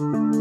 Thank you.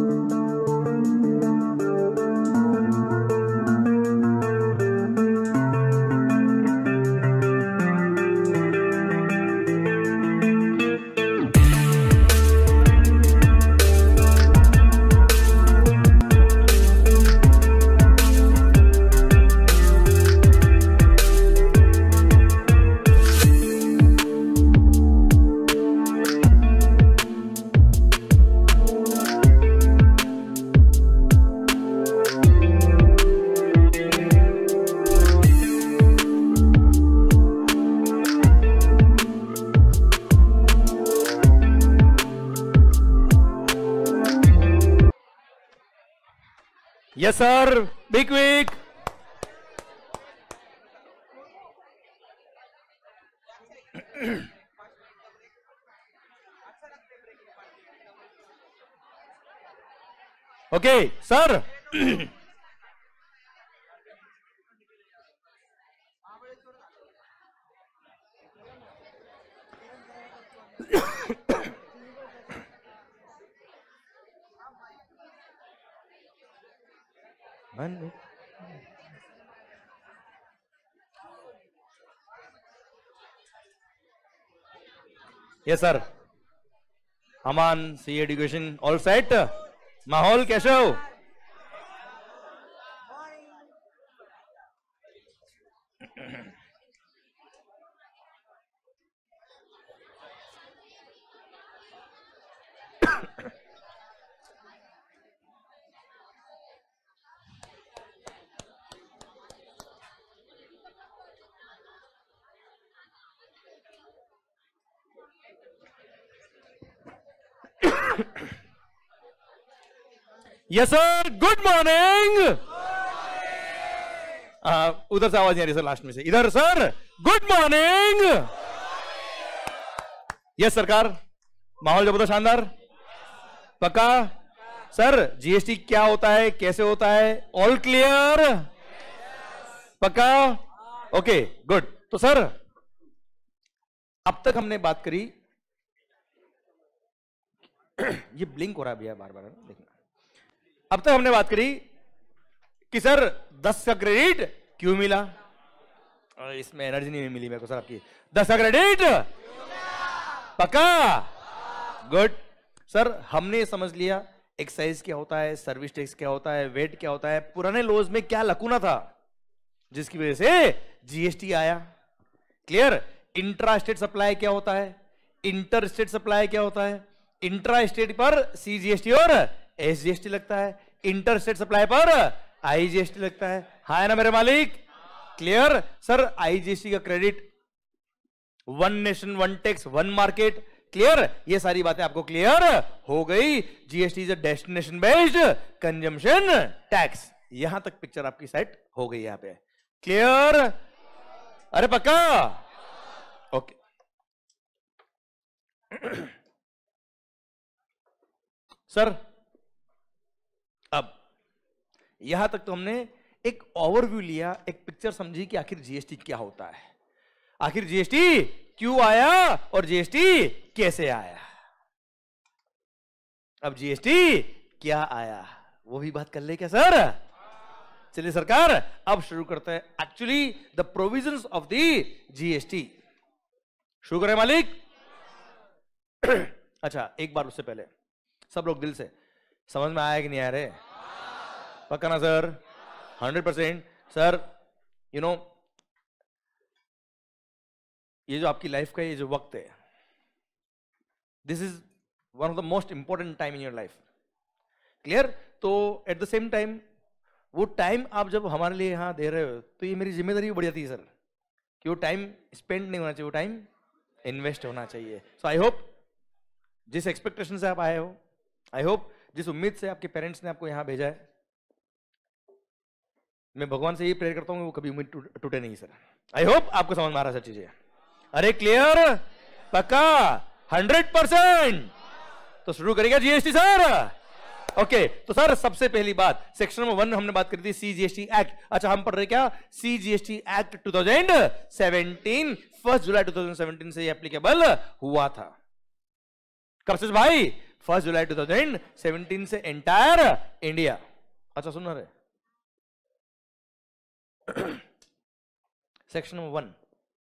yes sir be quick okay sir yes sir Aman C education all set माहौल कैसे हो yes sir good morning उधर से आवाज नहीं आ रही सर लास्ट में से इधर सर गुड मॉर्निंग यस सरकार माहौल जबरदस्त शानदार पक्का सर जीएसटी क्या होता है कैसे होता है ऑल क्लियर पक्का ओके गुड तो सर अब तक हमने बात करी ये ब्लिंक हो रहा है भैया बार बार देखिए अब तक हमने बात करी कि सर दस का क्रेडिट क्यों मिला इसमें एनर्जी नहीं मिली मेरे को सर आपकी दस का क्रेडिट पक्का गुड सर हमने समझ लिया एक्साइज क्या होता है सर्विस टैक्स क्या होता है वेट क्या होता है पुराने लोज में क्या लकूना था जिसकी वजह से जीएसटी आया क्लियर इंट्रा स्टेट सप्लाई क्या होता है इंटर स्टेट सप्लाई क्या होता है इंट्रा स्टेट पर सीजीएसटी और एसजीएसटी लगता है इंटरस्टेट सप्लाई पर आईजीएसटी लगता है हा है ना मेरे मालिक क्लियर सर आईजीएसटी का credit one nation one tax one market clear ये सारी बातें आपको क्लियर हो गई GST is a destination based consumption tax यहां तक पिक्चर आपकी सेट हो गई यहां पे क्लियर अरे पक्का ओके सर यहां तक तो हमने एक ओवरव्यू लिया एक पिक्चर समझी कि आखिर जीएसटी क्या होता है आखिर जीएसटी क्यों आया और जीएसटी कैसे आया अब जीएसटी क्या आया वो भी बात कर ले क्या सर चलिए सरकार अब शुरू करते हैं actually the provision of the GST शुरू करें मालिक अच्छा एक बार उससे पहले सब लोग दिल से समझ में आया कि नहीं आ रहे पक्का ना sir hundred percent sir you know ये जो आपकी लाइफ का ये जो वक्त है this is one of the most important time in your life clear तो एट द सेम टाइम वो टाइम आप जब हमारे लिए यहाँ दे रहे हो तो ये मेरी जिम्मेदारी बढ़ जाती है सर कि वो टाइम स्पेंड नहीं होना चाहिए वो टाइम इन्वेस्ट होना चाहिए सो आई होप जिस एक्सपेक्टेशन से आप आए हो आई होप जिस उम्मीद से आपके पेरेंट्स ने आपको यहाँ भेजा है मैं भगवान से ये प्रेयर करता हूँ वो कभी उम्मीद टूटे नहीं सर आई होप आपको समझ में आ रहा सर चीजें अरे क्लियर पक्का हंड्रेड परसेंट तो शुरू करेगा जीएसटी सर ओके okay, तो सर सबसे पहली बात सेक्शन नंबर वन हमने बात करी थी सीजीएसटी एक्ट अच्छा हम पढ़ रहे क्या सीजीएसटी एक्ट 2017 फर्स्ट जुलाई 2017 से एप्लीकेबल हुआ था कब से भाई फर्स्ट जुलाई 2017 से एंटायर इंडिया अच्छा सुन रहे section number one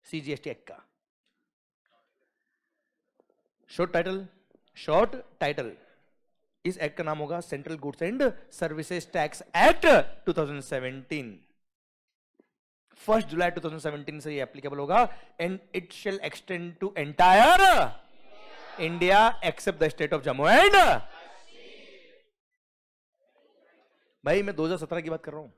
C G S T act का शॉर्ट टाइटल शॉर्ट टाइटल इस एक्ट का नाम होगा central goods and services tax act 2017 first July 2017 से ये एप्लीकेबल होगा and it shall extend to entire India except the state of Jammu and भाई मैं 2017 की बात कर रहा हूं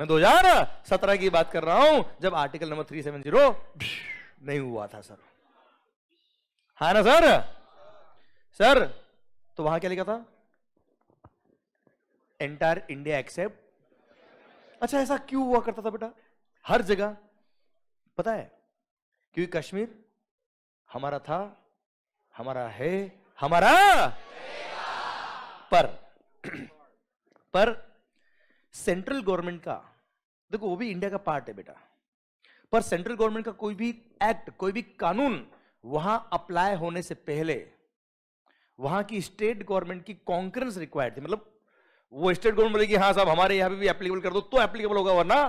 मैं 2017 की बात कर रहा हूं जब article number three seven zero नहीं हुआ था सर हा ना सर सर तो वहां क्या लिखा था एंटायर इंडिया एक्सेप्ट अच्छा ऐसा क्यों हुआ करता था बेटा हर जगह पता है क्योंकि कश्मीर हमारा था हमारा है हमारा पर पर सेंट्रल गवर्नमेंट का देखो वो भी इंडिया का पार्ट है बेटा पर सेंट्रल गवर्नमेंट का कोई भी एक्ट कोई भी कानून वहां अप्लाई होने से पहले वहां की स्टेट गवर्नमेंट की कॉन्करेंस रिक्वायर्ड थी मतलब वो स्टेट गवर्नमेंट बोलेगी हाँ साहब हमारे यहां भी एप्लीकेबल कर दो तो एप्लीकेबल होगा वरना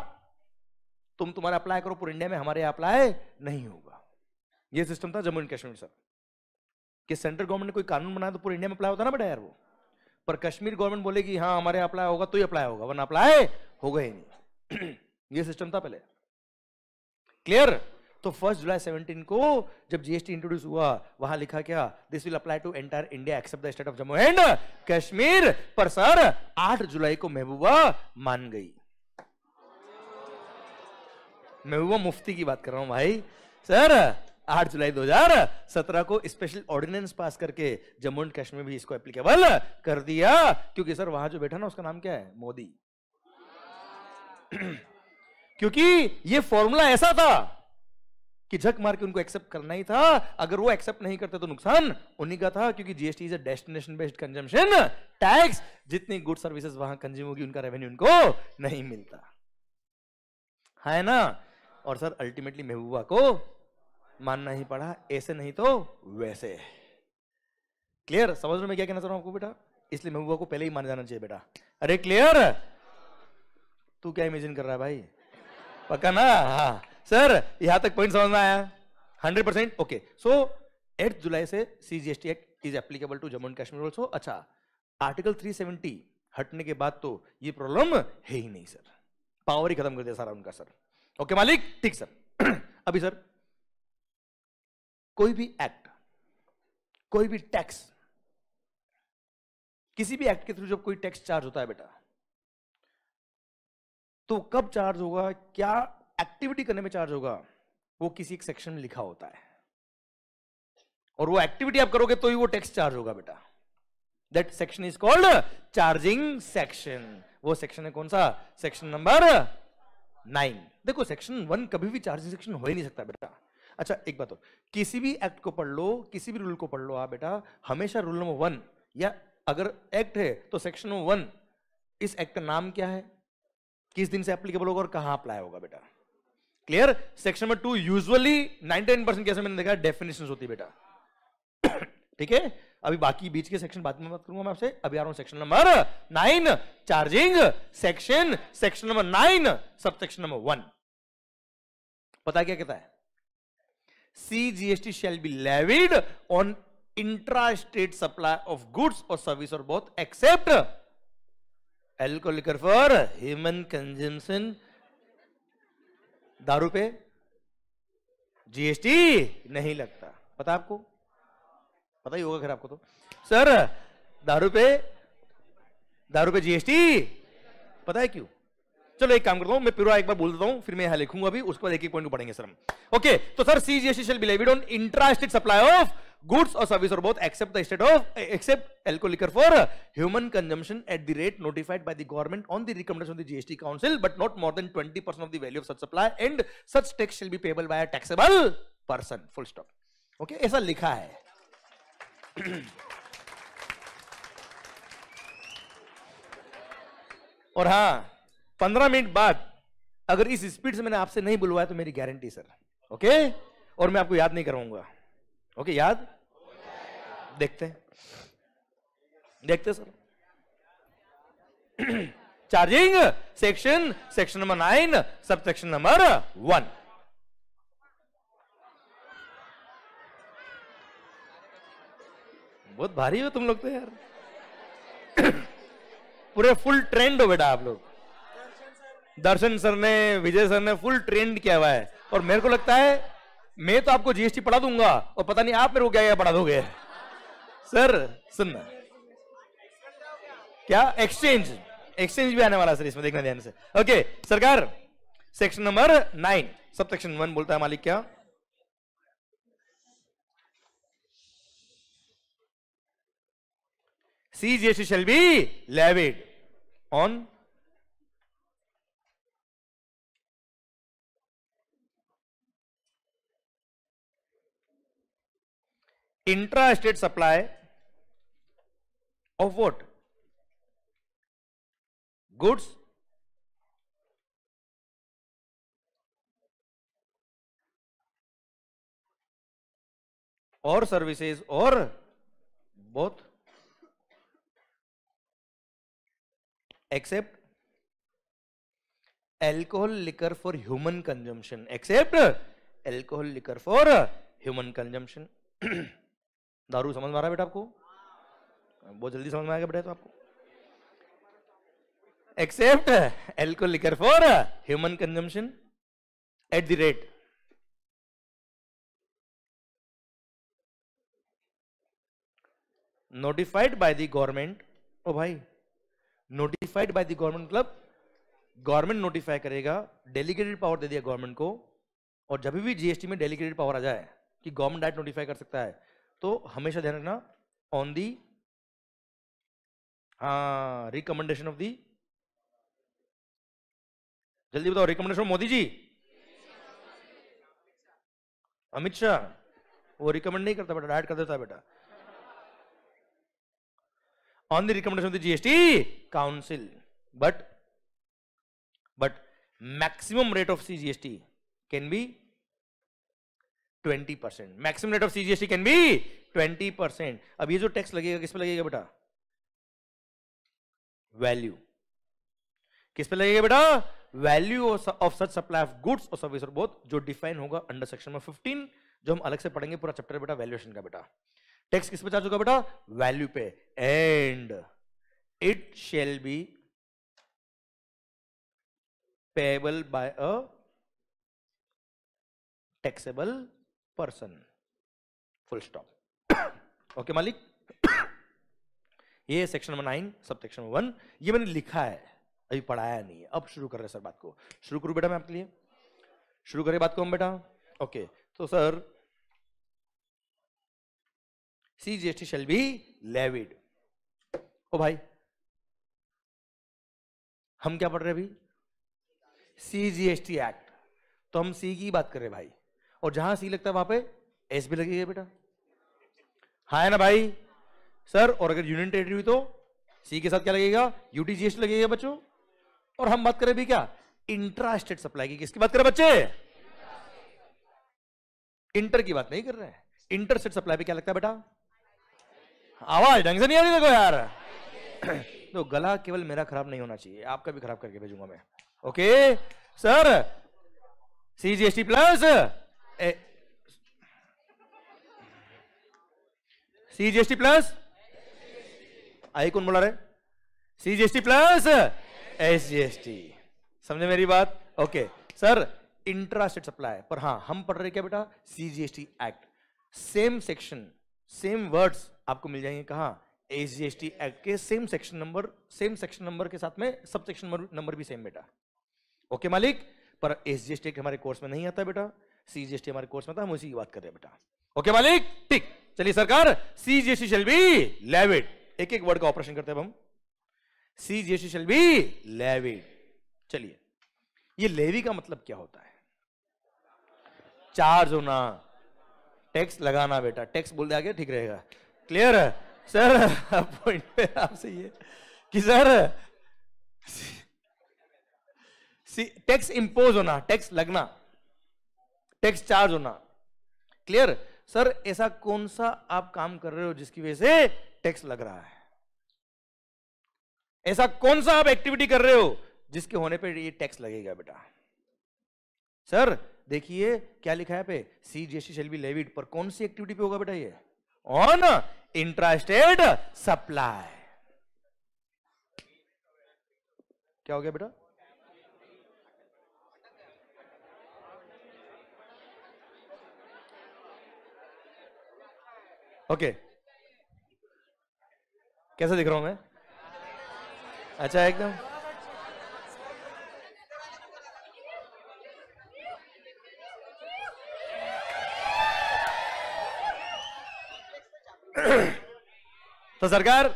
तुम तुम्हारा अप्लाई करो पूरे इंडिया में हमारे यहां अप्लाई नहीं होगा ये सिस्टम था जम्मू एंड कश्मीर सर कि सेंट्रल गवर्नमेंट ने कोई कानून बनाया तो पूरे इंडिया में अप्लाई होता ना बेटा यार वो पर कश्मीर गवर्नमेंट बोलेगी हाँ हमारे अप्लाई होगा तो ही अप्लाई होगा वरना अप्लाई होगा ही नहीं ये सिस्टम था पहले क्लियर तो फर्स्ट जुलाई 17 को जब जीएसटी इंट्रोड्यूस हुआ वहां लिखा क्या this will apply to entire India except the state of Jammu and Kashmir पर सर 8 जुलाई को महबूबा मान गई महबूबा मुफ्ती की बात कर रहा हूं भाई सर 8 जुलाई 2017 को स्पेशल ऑर्डिनेंस पास करके जम्मू एंड कश्मीर भी इसको एप्लीकेबल कर दिया क्योंकि सर वहां जो बैठा ना उसका नाम क्या है मोदी क्योंकि ये फॉर्मूला ऐसा था कि झक मार के उनको एक्सेप्ट करना ही था अगर वो एक्सेप्ट नहीं करते तो नुकसान उन्हीं का था क्योंकि GST is a destination based consumption tax जितनी गुड सर्विसेज वहां कंज्यूम होगी उनका रेवेन्यू उनको नहीं मिलता है ना और सर अल्टीमेटली महबूबा को मानना ही पड़ा ऐसे नहीं तो वैसे क्लियर समझ में मैं क्या कहना चाह रहा हूं आपको बेटा इसलिए महबूबा को पहले ही मान जाना चाहिए बेटा अरे क्लियर तू क्या इमेजिन कर रहा है भाई पक्का ना हाँ सर यहां तक पॉइंट समझ में आया hundred percent okay so eight July से CGST act is applicable to Jammu and Kashmir also अच्छा आर्टिकल 370 हटने के बाद तो ये प्रॉब्लम है ही नहीं सर पावर ही खत्म कर दिया सारा उनका सर ओके मालिक ठीक सर अभी सर कोई भी एक्ट कोई भी टैक्स किसी भी एक्ट के थ्रू जब कोई टैक्स चार्ज होता है बेटा तो कब चार्ज होगा क्या एक्टिविटी करने में चार्ज होगा वो किसी एक सेक्शन में लिखा होता है और वो एक्टिविटी आप करोगे तो ही वो टैक्स चार्ज होगा बेटा that section is called charging section वो सेक्शन है कौन सा सेक्शन नंबर नाइन देखो सेक्शन वन कभी भी चार्जिंग सेक्शन हो ही नहीं सकता बेटा अच्छा एक बात हो किसी भी एक्ट को पढ़ लो किसी भी रूल को पढ़ लो आप बेटा हमेशा रूल नंबर वन या अगर एक्ट है तो सेक्शन वन इस एक्ट का नाम क्या है किस दिन से एप्लीकेबल होगा और कहां अप्लाई होगा बेटा clear section number two usually 99 percent कैसे मैंने देखा डेफिनेशन होती बेटा ठीक है अभी बाकी बीच के सेक्शन बाद में बात करूंगा मैं आपसे अभी आ रहा हूं section number nine charging section section number nine sub section number one पता क्या कहता है C GST shall be levied on intra state supply of goods और service or both except alcohol liquor for human consumption दारू पे GST नहीं लगता पता आपको पता ही होगा खेल आपको तो सर दारू पे दारू पे जीएसटी पता है क्यों चलो एक काम करता हूं मैं पूरा एक बार बोल देता हूं फिर मैं यहां लिखूंगा अभी उसके बाद एक एक पॉइंट को पढ़ेंगे सर हम ओके तो sir C GST shall be levied on interested supply of goods or service or both except the state of except alcohol liquor for human consumption at the rate notified by the government on the recommendation of the GST council but not more than 20% of the value of such supply and such tax shall be payable by a taxable person full stop okay ऐसा लिखा है और हाँ पंद्रह minute बाद अगर इस speed से मैंने आपसे नहीं बुलवाया तो मेरी गारंटी सर ओके और मैं आपको याद नहीं करवाऊंगा ओके याद देखते हैं देखते sir charging section section number nine sub section number one बहुत भारी हो तुम लोग तो यार पूरे फुल ट्रेंड हो बेटा आप लोग दर्शन सर ने विजय सर ने फुल ट्रेंड किया हुआ है और मेरे को लगता है मैं तो आपको जीएसटी पढ़ा दूंगा और पता नहीं आप मेरे को क्या क्या पढ़ा दोगे सर सुनना क्या एक्सचेंज एक्सचेंज भी आने वाला सर इसमें देखना ध्यान से ओके सरकार section number nine sub section one बोलता है मालिक क्या C GST shall be levied on intra state supply of what goods और services or both except alcohol liquor for human consumption except alcohol liquor for human consumption दारू समझ में आ रहा है बेटा आपको बहुत जल्दी समझ में आएगा बेटा तो आपको except alco liquor for human consumption at the rate notified by the government ओ भाई नोटिफाइड बाय द गवर्नमेंट मतलब गवर्नमेंट नोटिफाई करेगा डेलीगेटेड पावर दे दिया गवर्नमेंट को और जब भी जीएसटी में डेलीगेटेड पावर आ जाए कि गवर्नमेंट डायरेक्ट नोटिफाई कर सकता है तो हमेशा ध्यान रखना on the recommendation of the जल्दी बताओ रिकमेंडेशन मोदी जी अमित शाह वो रिकमेंड नहीं करता बेटा डायट कर देता बेटा on the recommendation of the GST council but but maximum rate of C GST can be twenty percent maximum rate of CGST can be twenty percent अब ये जो टैक्स लगेगा किस पे लगेगा बेटा वैल्यू किस पे लगेगा बेटा value of such supply of goods और सर्विस और बोथ जो डिफाइन होगा अंडर सेक्शन में फिफ्टीन जो हम अलग से पढ़ेंगे पूरा चैप्टर बेटा वैल्यूएशन का बेटा टैक्स किस पे चार्ज होगा बेटा वैल्यू पे and it shall be payable by a taxable person full stop okay मालिक ये section number nine sub section one ये मैंने लिखा है अभी पढ़ाया नहीं है अब शुरू कर रहे सर बात को शुरू करूं बेटा मैं आपके लिए शुरू करें बात को हम बेटा ओके तो sir C G S T shall be levied ओ भाई हम क्या पढ़ रहे अभी C G S T act तो हम सी की बात कर रहे भाई और जहां सी लगता है वहां पे एस भी लगेगा बेटा हाँ है ना भाई सर और अगर यूनियन टेरिटरी हुई तो सी के साथ क्या लगेगा यूटीजीएस लगेगा बच्चों और हम बात करें भी क्या इंट्रा स्टेट सप्लाई की किसकी बात करें बच्चे इंटर की बात नहीं कर रहे हैं इंटर स्टेट सप्लाई पे क्या लगता है बेटा आवाज ढंग से नहीं आ रही देखो यार तो गला केवल मेरा खराब नहीं होना चाहिए आपका भी खराब करके भेजूंगा मैं okay sir C G S T plus C GST plus I कौन बोला रहे सी प्लस एस समझे मेरी बात ओके सर इंट्रास्टेट सप्लाई पर हां हम पढ़ रहे क्या बेटा C act same section same words आपको मिल जाएंगे कहा एस एक्ट के same section number same section number के साथ में सब सेक्शन नंबर भी सेम बेटा ओके मालिक पर एस जी हमारे कोर्स में नहीं आता बेटा सीजीएसटी हमारे कोर्स में था हम उसी की बात कर रहे हैं बेटा ओके मालिक ठीक चलिए सरकार सीजीएसटी शेल बी लेविड एक एक वर्ड का ऑपरेशन करते हैं हम सीजीएसटी शेल बी लेविड चलिए ये लेवी का मतलब क्या होता है चार्ज होना टैक्स लगाना बेटा टैक्स बोल दिया ठीक रहेगा क्लियर सर पॉइंट पे आपसे ये कि सर टैक्स इंपोज होना टैक्स लगना टैक्स चार्ज होना क्लियर सर ऐसा कौन सा आप काम कर रहे हो जिसकी वजह से टैक्स लग रहा है ऐसा कौन सा आप एक्टिविटी कर रहे हो जिसके होने पर ये टैक्स लगेगा बेटा सर देखिए क्या लिखा है पे C GST shall be levied पर कौन सी एक्टिविटी पे होगा बेटा ये ऑन इंटरेस्टेड सप्लाई क्या हो गया बेटा ओके कैसा दिख रहा हूं मैं अच्छा एकदम तो सरकार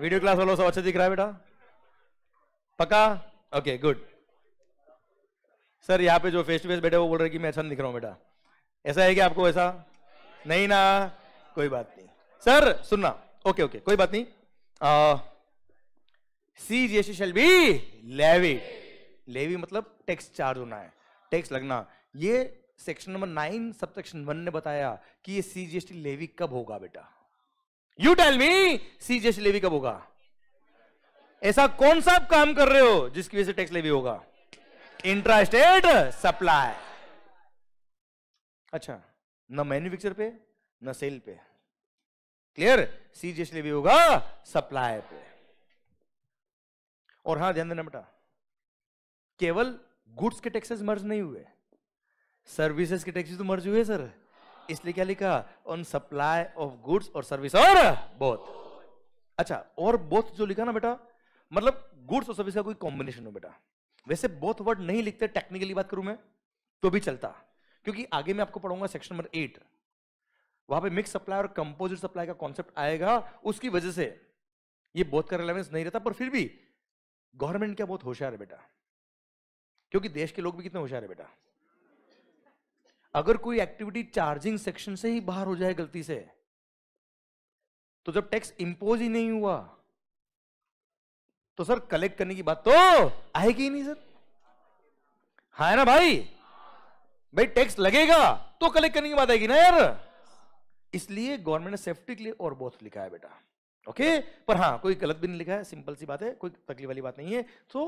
वीडियो क्लास वालों सब अच्छा दिख रहा है बेटा पक्का ओके गुड सर यहां पे जो फेस टू फेस बैठे वो बोल रहे कि मैं अच्छा नहीं दिख रहा हूँ बेटा ऐसा है कि आपको ऐसा नहीं ना कोई बात नहीं सर सुनना ओके ओके कोई बात नहीं C G S shall be levy levy मतलब टैक्स चार्ज होना है टैक्स लगना ये section number nine sub section one ने बताया कि ये सीजीएसटी लेवी कब होगा बेटा you tell me CGST levy कब होगा ऐसा कौन सा आप काम कर रहे हो जिसकी वजह से टैक्स लेवी होगा इंटरेस्टेड सप्लाई अच्छा ना मैन्युफैक्चर पे ना सेल पे क्लियर सी जिसलिए भी होगा सप्लाई पे और हां ध्यान देना बेटा केवल गुड्स के टैक्सेस मर्ज नहीं हुए सर्विसेज के टैक्सेस तो मर्ज हुए सर इसलिए क्या लिखा ऑन सप्लाई ऑफ गुड्स और सर्विस और बोथ अच्छा और बोथ जो लिखा ना बेटा मतलब गुड्स और सर्विस का कोई कॉम्बिनेशन हो बेटा वैसे बोथ वर्ड नहीं लिखते टेक्निकली बात करूं मैं तो भी चलता क्योंकि आगे मैं आपको पढ़ाऊंगा सेक्शन नंबर एट वहां पे मिक्स सप्लाई और कंपोजिट सप्लाई का कॉन्सेप्ट आएगा उसकी वजह से ये बहुत का रिलेवेंस नहीं रहता पर फिर भी गवर्नमेंट क्या बहुत होशियार है बेटा क्योंकि देश के लोग भी कितने होशियार है बेटा अगर कोई एक्टिविटी चार्जिंग सेक्शन से ही बाहर हो जाए गलती से तो जब टैक्स इंपोज ही नहीं हुआ तो सर कलेक्ट करने की बात तो आएगी ही नहीं सर हाँ है ना भाई भाई टैक्स लगेगा तो कलेक्ट करने की बात आएगी ना यार इसलिए गवर्नमेंट ने सेफ्टी के लिए और बहुत लिखा है बेटा ओके पर हाँ कोई गलत भी नहीं लिखा है सिंपल सी बात है कोई तकलीफ वाली बात नहीं है तो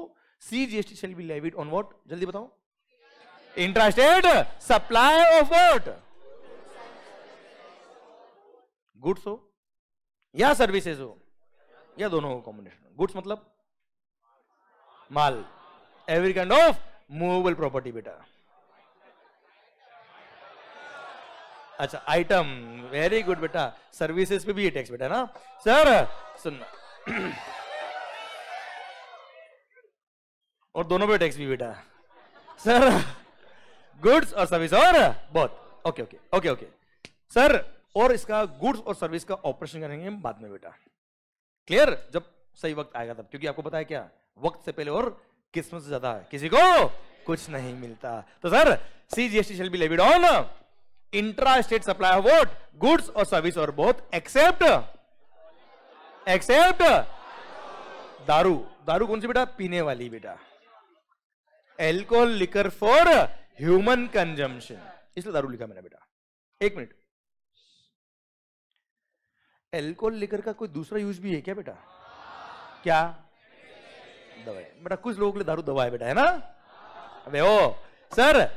C GST shall be levied on what जल्दी बताओ interested supply of what goods हो या सर्विसेज हो या दोनों को कॉम्बिनेशन गुड्स मतलब माल every kind of movable property बेटा अच्छा आइटम वेरी गुड बेटा सर्विसेज पे भी ये टैक्स बेटा ना सर सुनना और दोनों पे टैक्स भी बेटा सर गुड्स और service or both okay okay okay okay sir और इसका गुड्स और सर्विस का ऑपरेशन करेंगे हम बाद में बेटा क्लियर जब सही वक्त आएगा तब क्योंकि आपको पता है क्या वक्त से पहले और किस्मत से ज्यादा है किसी को कुछ नहीं मिलता तो sir C G S T shall be levied on intra state supply of what goods और service or both accept accept दारू दारू कौन सी बेटा पीने वाली बेटा alcohol liquor for human consumption इसलिए दारू लिखा मैंने बेटा एक मिनट एल्कोहल लिकर का कोई दूसरा यूज भी है क्या बेटा क्या दवाई बेटा कुछ लोगों के लिए दारू दवा है बेटा है ना अबे ओ sir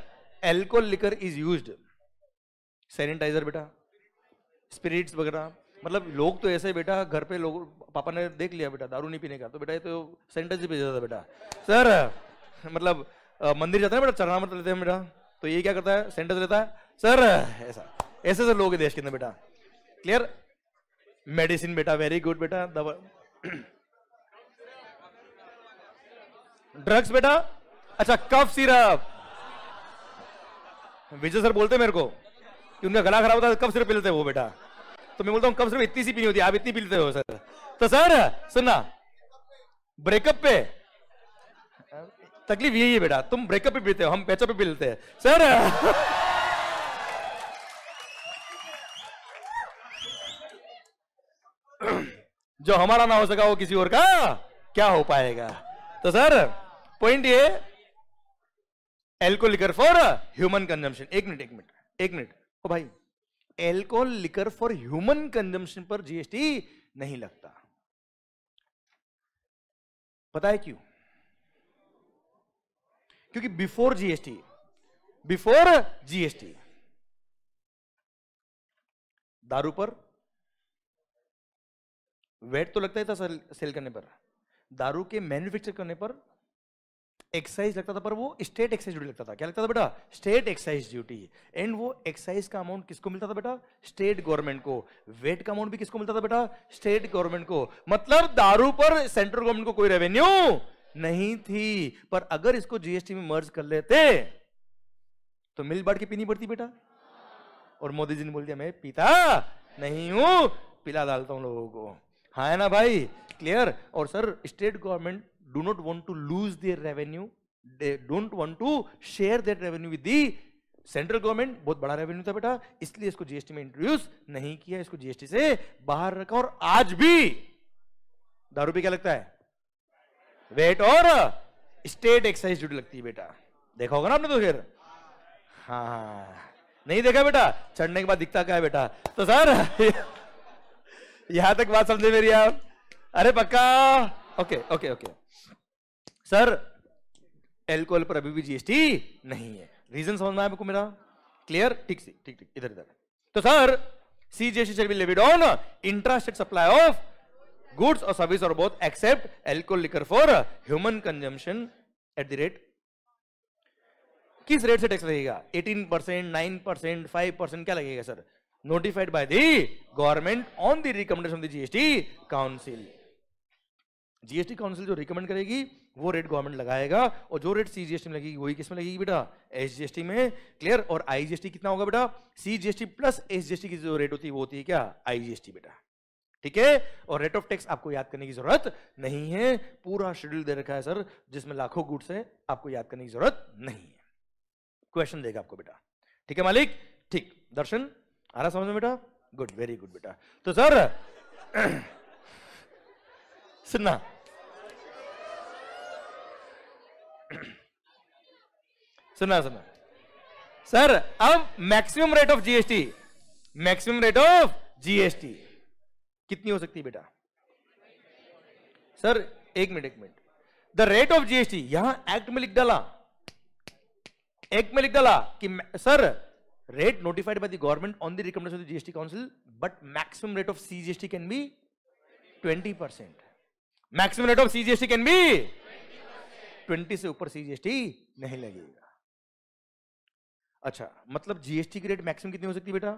alcohol liquor is used sanitizer बेटा स्पिरिट्स वगैरह मतलब लोग तो ऐसे बेटा घर पे लोग पापा ने देख लिया बेटा दारू नहीं पीने का तो बेटा ये तो सैनिटाइजर भेजा था बेटा सर मतलब मंदिर जाता है बेटा चरणामृत लेते हैं बेटा तो ये क्या करता है सैनिटाइजर लेता है सर ऐसा ऐसे सर लोग देश के अंदर बेटा क्लियर मेडिसिन बेटा वेरी गुड बेटा दवा ड्रग्स बेटा अच्छा कफ सिरप विजय सर बोलते मेरे को कि उनका गला खराब होता है तो कब सिर्फ पी लेते हो बेटा तो मैं बोलता हूँ कब सिर्फ इतनी सी पीनी होती है आप इतनी पी लेते हो सर तो सर सुनना ब्रेकअप पे तकलीफ यही है बेटा तुम ब्रेकअप पे पीते हो हम पैचअप पे पी लेते हैं सर जो हमारा ना हो सका वो किसी और का क्या हो पाएगा तो सर पॉइंट ये एल्कोलिकर फॉर ह्यूमन कंजम्पशन एक मिनट एक मिनट एक मिनट भाई alcohol liquor for human consumption पर जीएसटी नहीं लगता पता है क्यों क्योंकि बिफोर जीएसटी बिफोर जीएसटी दारू पर वेट तो लगता ही था सेल करने पर दारू के मैन्युफैक्चर करने पर एक्साइज लगता था पर वो स्टेट एक्साइज ड्यूटी लगता था क्या लगता था बेटा स्टेट एक्साइज ड्यूटी एंड वो एक्साइज का अमाउंट किसको मिलता था बेटा स्टेट गवर्नमेंट को वेट का अमाउंट भी किसको मिलता था बेटा स्टेट गवर्नमेंट को मतलब दारू पर सेंट्रल गवर्नमेंट को कोई रेवेन्यू नहीं थी पर अगर इसको जीएसटी में मर्ज कर लेते तो मिल बांट के पीनी पड़ती बेटा और मोदी जी ने बोल दिया मैं पीता नहीं हूं पिला डालता हूं लोगों को हाँ है ना भाई क्लियर और sir state government do not want to lose their revenue they don't want to share their revenue with the central government बहुत बड़ा रेवेन्यू था बेटा इसलिए इसको जीएसटी में इंट्रोड्यूस नहीं किया इसको जीएसटी से बाहर रखा और आज भी दारू पे क्या लगता है वेट और स्टेट एक्साइज ड्यूटी लगती है बेटा देखा होगा ना आपने तो फिर हाँ, हाँ नहीं देखा बेटा चढ़ने के बाद दिखता क्या है बेटा तो सर यहां तक बात समझे मेरी आप अरे पक्का okay okay okay sir alcohol पर अभी भी जीएसटी नहीं है रीजन समझ में आया आपको मेरा क्लियर ठीक से ठीक ठीक इधर इधर तो sir C GST on supply of goods और सर्विस और both except alcohol liquor for human consumption at the rate किस रेट से टैक्स लगेगा 18 percent nine percent five percent क्या लगेगा sir notified by the government on the recommendation of the GST council GST council जो recommend करेगी वो rate government लगाएगा और जो रेट सी जीएसटी में लगेगी वही किस लगेगी बेटा एसजीएसटी में क्लियर और आईजीएसटी कितना होगा बेटा सी जीएसटी प्लस एसजीएसटी की जो रेट होती है वो होती है क्या आईजीएसटी बेटा ठीक है और रेट ऑफ टैक्स आपको याद करने की जरूरत नहीं है पूरा शेड्यूल दे रखा है सर जिसमें लाखों गुड्स है आपको याद करने की जरूरत नहीं है क्वेश्चन देगा आपको बेटा ठीक है मालिक ठीक दर्शन आ रहा समझ में बेटा गुड वेरी गुड बेटा तो सर सुनना सुना सुना सर अब maximum rate of GST maximum rate of GST कितनी हो सकती है बेटा सर एक मिनट एक minute the rate of GST यहां एक्ट में लिख डाला एक्ट में लिख डाला कि sir rate notified by the government on the recommendation of GST council but maximum rate of CGST can be twenty percent maximum rate of CGST can be twenty से ऊपर सीजीएसटी नहीं लगेगा अच्छा मतलब जीएसटी की रेट मैक्सिमम कितनी हो सकती है बेटा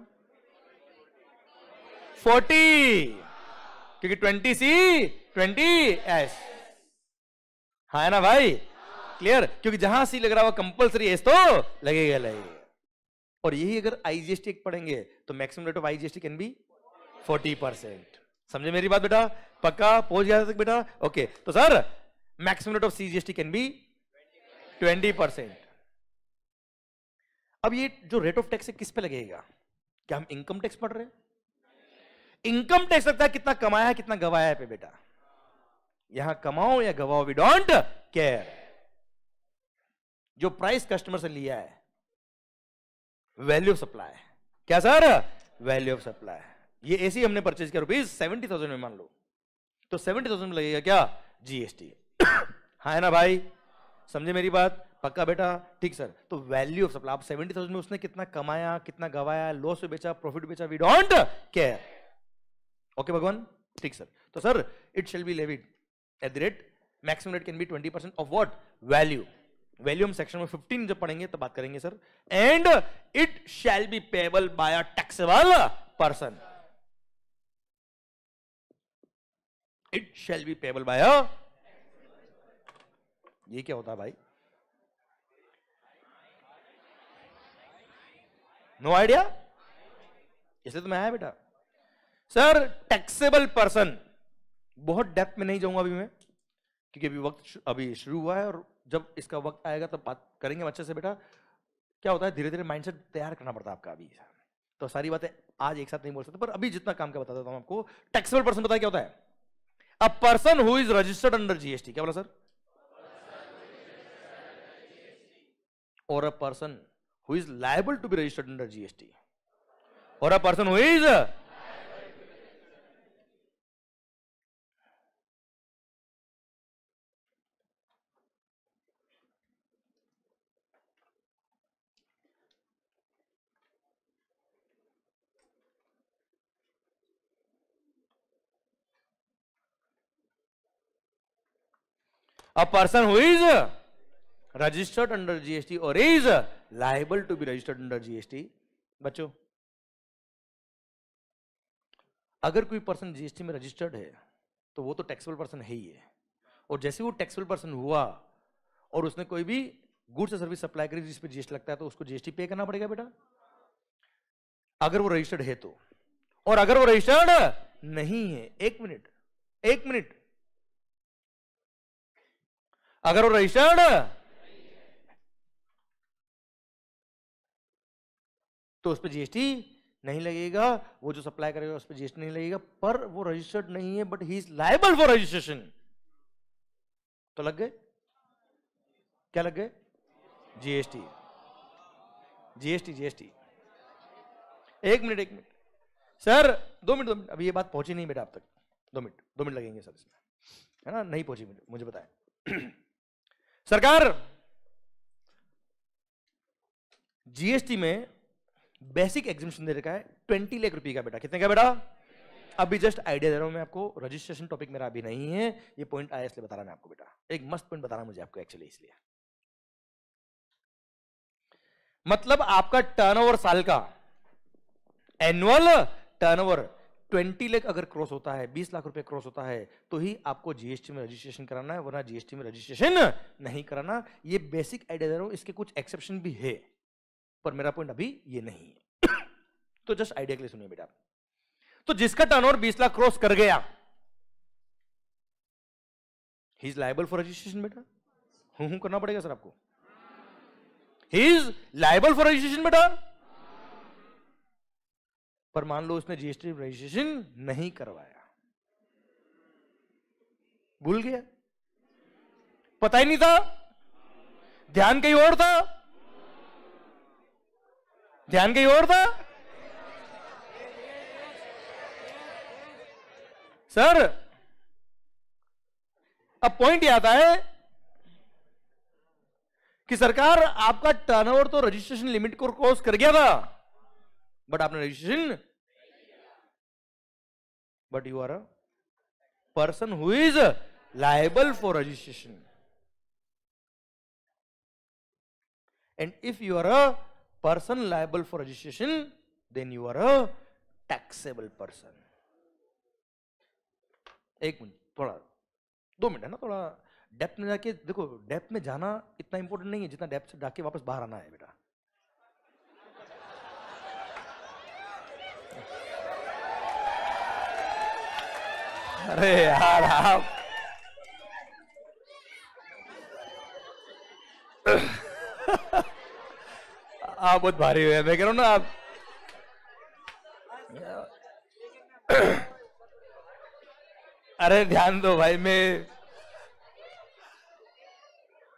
फोर्टी क्योंकि ट्वेंटी सी ट्वेंटी एस हा है ना भाई क्लियर क्योंकि जहां सी लग रहा हुआ कंपलसरी एस तो लगेगा लगेगा और यही अगर आईजीएसटी पढ़ेंगे तो maximum rate of IGST can be forty percent समझे मेरी बात बेटा पक्का पहुंच गया तक बेटा ओके तो sir maximum rate of CGST can be twenty percent अब ये जो रेट ऑफ टैक्स है किस पे लगेगा क्या हम इनकम टैक्स पढ़ रहे हैं इनकम टैक्स लगता है कितना कमाया है कितना गवाया है पे बेटा यहां कमाओ या गवाओ वी डोंट केयर जो प्राइस कस्टमर से लिया है वैल्यू ऑफ सप्लाई क्या सर वैल्यू ऑफ सप्लाई ये एसी हमने परचेज किया रुपीज सेवेंटी थाउजेंड में मान लो तो सेवेंटी थाउजेंड में लगेगा क्या जीएसटी हा है ना भाई समझे मेरी बात पक्का बेटा ठीक सर तो वैल्यू ऑफ सप्लाई आप सेवेंटी थाउजेंड में उसने कितना कमाया कितना गवाया लॉस बेचा प्रॉफिट बेचा वी डोंट केयर ओके भगवान ठीक सर तो sir it shall be levied at the rate maximum rate can be twenty percent of what value value हम सेक्शन में फिफ्टीन जब पढ़ेंगे तो बात करेंगे sir and it shall be payable by a taxable person it shall be payable bye ये क्या होता है भाई नो आइडिया इसलिए तो मैं आया बेटा सर टैक्सेबल पर्सन बहुत डेप्थ में नहीं जाऊंगा अभी मैं क्योंकि अभी वक्त अभी शुरू हुआ है और जब इसका वक्त आएगा तब बात करेंगे अच्छे से बेटा क्या होता है धीरे धीरे माइंडसेट तैयार करना पड़ता है आपका अभी तो सारी बातें आज एक साथ नहीं बोल सकते पर अभी जितना काम का बताता हूँ आपको टैक्सेबल पर्सन बताया क्या होता है a person who is registered under GST क्या बोला sir or a person who is liable to be registered under GST or a person who is a person who is registered under GST or is liable to be registered under GST. बच्चों अगर कोई person GST में registered है तो वो तो taxable person है ही है और जैसे वो टैक्सेबल पर्सन हुआ और उसने कोई भी गुड्स या सर्विस सप्लाई करी जिस पर जीएसटी लगता है तो उसको जीएसटी पे करना पड़ेगा बेटा अगर वो रजिस्टर्ड है तो और अगर वो रजिस्टर्ड नहीं है एक मिनट एक मिनट अगर वो रजिस्टर्ड तो उस पर जीएसटी नहीं लगेगा वो जो सप्लाई करेगा उस पर जीएसटी नहीं लगेगा पर वो रजिस्टर्ड नहीं है but he is liable for registration तो लग गए क्या लग गए जीएसटी जीएसटी जीएसटी एक मिनट एक मिनट सर दो मिनट दो मिनट अभी ये बात पहुंची नहीं बेटा अब तक दो मिनट दो मिनट लगेंगे सर इसमें है ना नहीं पहुंची मुझे बताएं सरकार जीएसटी में बेसिक एग्जिबिशन दे रखा है ट्वेंटी लाख रुपए का बेटा कितने का बेटा अभी जस्ट आइडिया दे रहा हूं मैं आपको रजिस्ट्रेशन टॉपिक मेरा अभी नहीं है ये पॉइंट आया इसलिए बता रहा मैं आपको बेटा एक मस्त पॉइंट बता रहा मुझे आपको एक्चुअली इसलिए मतलब आपका टर्नओवर साल का एनुअल टर्नओवर ट्वेंटी लाख अगर क्रॉस होता है बीस लाख रुपए क्रॉस होता है तो ही आपको जीएसटी में रजिस्ट्रेशन कराना है वरना जीएसटी में रजिस्ट्रेशन नहीं कराना ये बेसिक आइडिया दे रहा इसके कुछ एक्सेप्शन भी है पर मेरा पॉइंट अभी ये नहीं है तो जस्ट आइडिया के लिए सुनिए बेटा तो जिसका टर्न ओवर लाख क्रॉस कर गया he is liable for registration बेटा हूं हूं करना पड़ेगा सर आपको he is liable for registration बेटा पर मान लो उसने जीएसटी रजिस्ट्रेशन नहीं करवाया भूल गया पता ही नहीं था ध्यान कहीं और था ध्यान कहीं और था सर अब पॉइंट यह आता है कि सरकार आपका टर्नओवर तो रजिस्ट्रेशन लिमिट को क्रॉस कर गया था बट आपने registration but you are a person who is liable for registration. And if you are a person liable for registration, then you are a taxable person. एक minute थोड़ा दो minute है ना थोड़ा डेप्थ में जाके देखो डेप्थ में जाना इतना इंपॉर्टेंट नहीं है जितना डेप्थ से जाके वापस बाहर आना है बेटा अरे यार आप आप बहुत भारी हुए मैं कह रहा हूं ना आप अरे ध्यान दो भाई मैं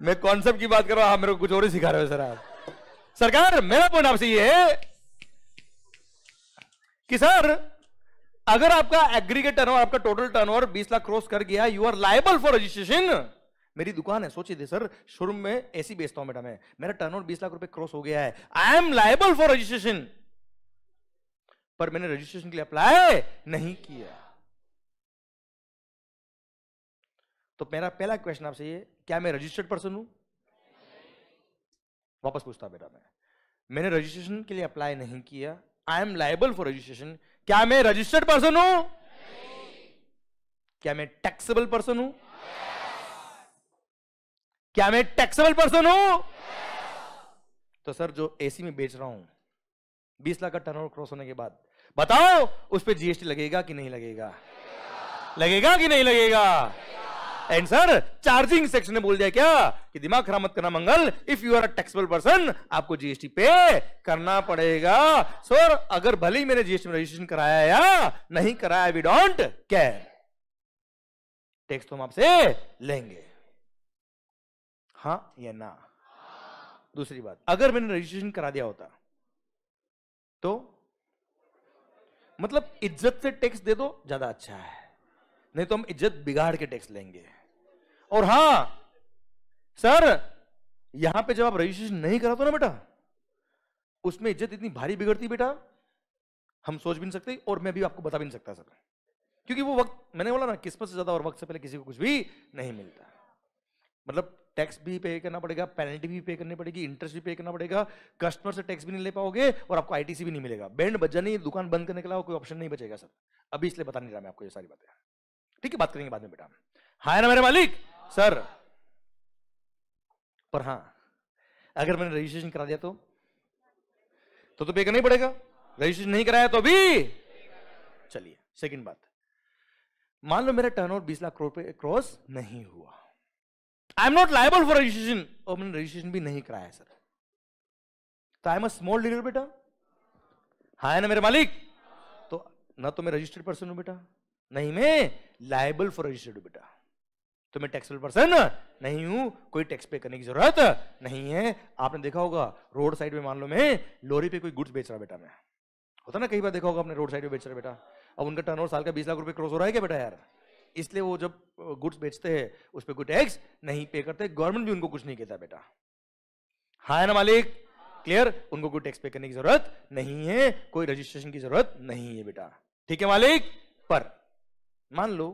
मैं कॉन्सेप्ट की बात कर रहा हूं आप मेरे को कुछ और ही सिखा रहे हो सर आप सरकार मेरा पॉइंट आपसे ये है कि सर अगर आपका एग्रीगेट टर्नओवर आपका टोटल टर्नओवर 20 लाख क्रॉस कर गया you are liable for registration मेरी दुकान है सोचिए सर शोरूम में ऐसी बेचता हूं बेटा मैं मेरा टर्नओवर 20 लाख रुपए क्रॉस हो गया है I am liable for registration पर मैंने रजिस्ट्रेशन के लिए अप्लाई नहीं किया तो मेरा पहला क्वेश्चन आपसे ये क्या मैं रजिस्टर्ड पर्सन हूं वापस पूछता बेटा मैं मैंने रजिस्ट्रेशन के लिए अप्लाई नहीं किया I am liable for registration क्या मैं रजिस्टर्ड पर्सन हूं क्या मैं टैक्सेबल पर्सन हूं क्या मैं टैक्सेबल पर्सन हूं तो सर जो एसी में बेच रहा हूं बीस लाख का टर्नओवर क्रॉस होने के बाद बताओ उस पर जीएसटी लगेगा कि नहीं लगेगा लगेगा कि नहीं लगेगा आंसर चार्जिंग सेक्शन ने बोल दिया क्या कि दिमाग खराब मत करना Mangal if you are a taxable person आपको जीएसटी पे करना पड़ेगा सर अगर भले ही मैंने जीएसटी में रजिस्ट्रेशन कराया या नहीं कराया वी डोंट केयर टैक्स तो हम आपसे लेंगे हाँ या ना दूसरी बात अगर मैंने रजिस्ट्रेशन करा दिया होता तो मतलब इज्जत से टैक्स दे दो ज्यादा अच्छा है नहीं तो हम इज्जत बिगाड़ के टैक्स लेंगे और हां सर यहां पे जब आप रजिस्ट्रेशन नहीं कराते ना बेटा उसमें इज्जत इतनी भारी बिगड़ती बेटा हम सोच भी नहीं सकते और मैं भी आपको बता भी नहीं सकता सर क्योंकि वो वक्त मैंने बोला ना किस्मत से ज्यादा और वक्त से पहले किसी को कुछ भी नहीं मिलता मतलब टैक्स भी पे करना पड़ेगा पेनल्टी भी पे करनी पड़ेगी इंटरेस्ट भी पे करना पड़ेगा कस्टमर से टैक्स भी नहीं ले पाओगे और आपको आईटीसी भी नहीं मिलेगा बैंड बजा नहीं दुकान बंद करने के अलावा कोई ऑप्शन नहीं बचेगा सर अभी इसलिए बता नहीं रहा मैं आपको ये सारी बातें ठीक है बात करेंगे बाद में बेटा हाँ है ना मेरे मालिक सर पर हाँ अगर मैंने रजिस्ट्रेशन करा दिया तो तो, तो पे करना ही पड़ेगा रजिस्ट्रेशन नहीं कराया तो अभी चलिए सेकंड बात मान लो मेरा टर्नओवर 20 लाख करोड़ पे क्रॉस नहीं हुआ I am not liable for registration और मैंने रजिस्ट्रेशन भी नहीं कराया सर तो I am a small dealer बेटा हाँ है ना मेरे मालिक तो ना तो मैं रजिस्टर्ड पर्सन हूं बेटा नहीं मैं लाइबल फॉर रजिस्टर्ड बेटा तो मैं टैक्सेबल पर्सन नहीं हूं कोई टैक्स पे करने की जरूरत नहीं है आपने देखा होगा रोड साइड में मान लो मैं लोरी पे कोई गुड्स बेच रहा बेटा मैं होता ना कई बार देखा होगा अपने रोड साइड पे बेच रहा बेटा अब उनका टर्न साल का बीस लाख रुपए क्रॉस हो रहा है क्या बेटा यार इसलिए वो जब गुड्स बेचते हैं उस पर कोई टैक्स नहीं पे करते गवर्नमेंट भी उनको कुछ नहीं कहता बेटा हाँ ना मालिक क्लियर उनको कोई टैक्स पे करने की जरूरत नहीं है कोई रजिस्ट्रेशन की जरूरत नहीं है बेटा ठीक है मालिक पर मान लो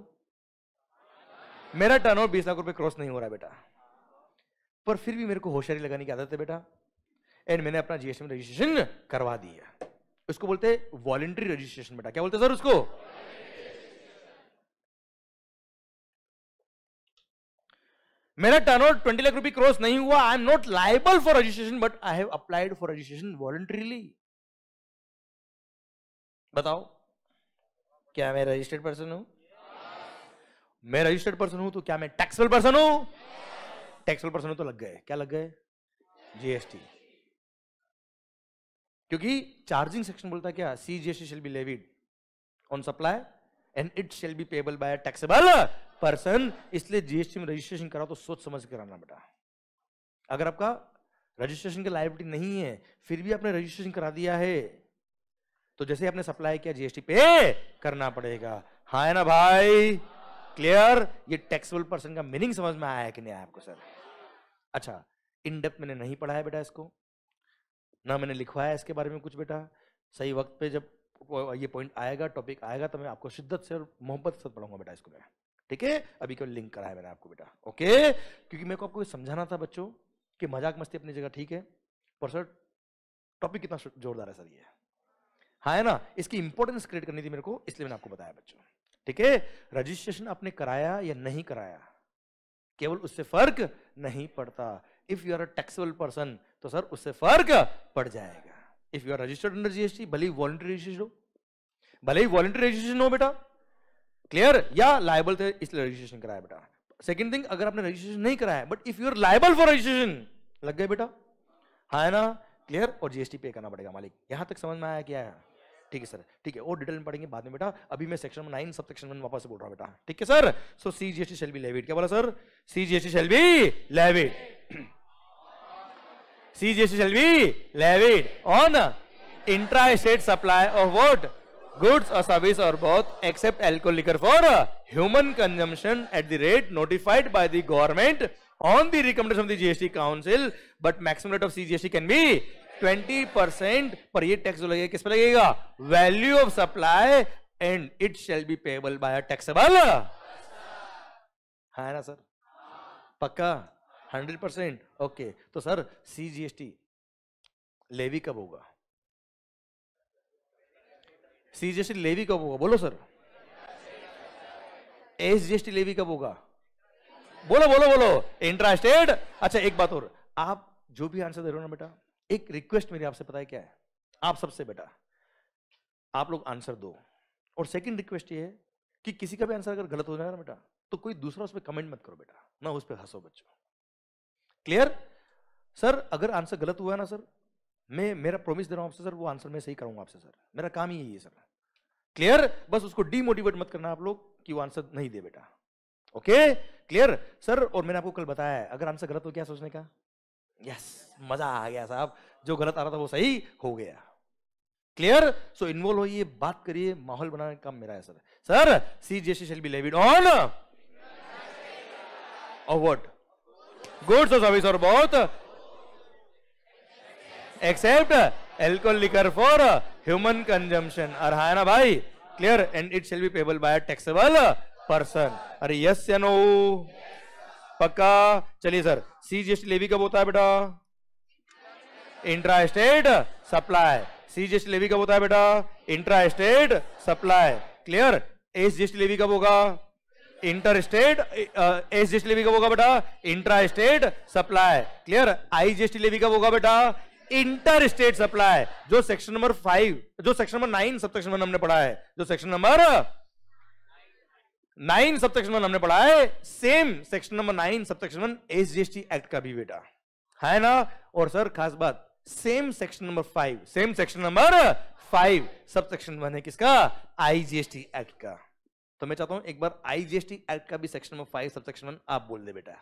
मेरा टर्न ओवर बीस लाख रुपए क्रॉस नहीं हो रहा बेटा पर फिर भी मेरे को होशियारी लगाने की आदत है बेटा एंड मैंने अपना जीएसटी में रजिस्ट्रेशन करवा दिया उसको बोलते हैं वॉलेंट्री रजिस्ट्रेशन बेटा क्या बोलते सर उसको मेरा टर्न ओवर ट्वेंटी लाख रुपए क्रॉस नहीं हुआ I am not liable for registration but I have applied for registration voluntarily बताओ क्या मैं रजिस्टर्ड पर्सन हूं मैं रजिस्टर्ड पर्सन हूं तो क्या मैं टैक्सेबल पर्सन हूं टैक्सेबल पर्सन हूं तो लग गए क्या लग गए जीएसटी क्योंकि चार्जिंग सेक्शन बोलता है क्या C GST shall be levied on supply and it shall be payable by taxable person इसलिए जीएसटी में रजिस्ट्रेशन कराओ तो सोच समझ के कराना बेटा अगर आपका रजिस्ट्रेशन की लाइबिलिटी नहीं है फिर भी आपने रजिस्ट्रेशन करा दिया है तो जैसे आपने सप्लाई किया जीएसटी पे करना पड़ेगा हाँ है ना भाई क्लियर ये टैक्सेबल पर्सन का मीनिंग समझ में आया कि नहीं आया आपको सर अच्छा इन डेप्थ मैंने नहीं पढ़ाया बेटा इसको ना मैंने लिखवाया इसके बारे में कुछ बेटा सही वक्त पे जब ये पॉइंट आएगा टॉपिक आएगा तो मैं आपको शिद्दत से और मोहब्बत से पढ़ाऊंगा बेटा इसको मैं ठीक है अभी केवल लिंक कराया मैंने आपको बेटा ओके क्योंकि मेरे को आपको समझाना था बच्चों कि मजाक मस्ती अपनी जगह ठीक है पर सर टॉपिक कितना जोरदार है सर ये हाँ है ना इसकी इंपॉर्टेंस क्रिएट करनी थी मेरे को इसलिए मैंने आपको बताया बच्चों ठीक है रजिस्ट्रेशन आपने कराया या नहीं कराया केवल उससे फर्क नहीं पड़ता if you are a taxable person तो सर उससे फर्क पड़ जाएगा if you are registered under GST भले ही वॉलंटरी रजिस्ट्रेशन हो भले ही वॉलंटरी रजिस्ट्रेशन हो बेटा क्लियर या लाइबल थे इसलिए रजिस्ट्रेशन कराया बेटा सेकंड थिंग अगर आपने रजिस्ट्रेशन नहीं कराया but if you are liable for registration लग गए बेटा हाँ ना क्लियर और जीएसटी पे करना पड़ेगा मालिक यहां तक समझ में आया क्या है ठीक है सर ठीक है और डिटेल में पढ़ेंगे बाद में बेटा अभी मैं section nine sub section one वापस बोल रहा हूँ बेटा ठीक है sir so C G S T shall be levied क्या बोला sir C G S T shall be levied C G S T shall be levied on intra state supply of what goods और सर्विस और both except alcohol liquor for human consumption at the rate notified by the government on the recommendation of the GST council but maximum rate of CGST can be twenty percent पर ये tax जो लगेगा किस पर लगेगा value of supply and it shall be payable by taxable है ना sir पक्का हंड्रेड परसेंट ओके तो sir C G S T levy कब होगा C G S T levy कब होगा बोलो sir S G S T levy कब होगा बोलो बोलो बोलो इंटरेस्टेड अच्छा एक बात और आप जो भी आंसर दे रहे हो ना बेटा एक रिक्वेस्ट मेरी आपसे पता है क्या है आप सबसे बेटा आप लोग आंसर दो और सेकंड रिक्वेस्ट ये है कि किसी का भी आंसर अगर गलत हो जाएगा ना बेटा तो कोई दूसरा उस पर कमेंट मत करो बेटा ना उस पर हंसो बच्चों क्लियर सर अगर आंसर गलत हुआ ना सर मैं मेरा प्रॉमिस दे रहा हूं आपसे सर वो आंसर मैं सही करूंगा आपसे सर मेरा काम ही यही है सर क्लियर बस उसको डीमोटिवेट मत करना आप लोग कि वो आंसर नहीं दे बेटा ओके क्लियर सर और मैंने आपको कल बताया है अगर आंसर गलत हो क्या सोचने का यस मजा आ गया साहब जो गलत आ रहा था वो सही हो गया क्लियर सो इन्वॉल्व होइए बात करिए माहौल बनाने का मेरा है sir sir C GST shall be levied on what goods और सर्विस बहुत except alcohol liquor for human consumption और हा ना भाई clear and it shall be payable by taxable person अरे यस या नो पक्का चलिए सर सी जीएसटी लेवी कब होता है बेटा intra state supply C GST levy कब होता है बेटा intra state supply clear S GST levy कब होगा inter state S GST levy कब होगा बेटा intra state supply clear I GST levy कब होगा बेटा इंटर स्टेट सप्लाई जो सेक्शन नंबर फाइव जो section number nine sub section हमने पढ़ा है जो section number nine sub section one हमने पढ़ा है same section number nine sub section one S GST act का भी बेटा है ना और सर खास बात same section number five same section number five sub section one है किसका आईजीएसटी एक्ट का तो मैं चाहता हूं एक बार आईजीएसटी एक्ट का भी section number five sub section one आप बोल दे बेटा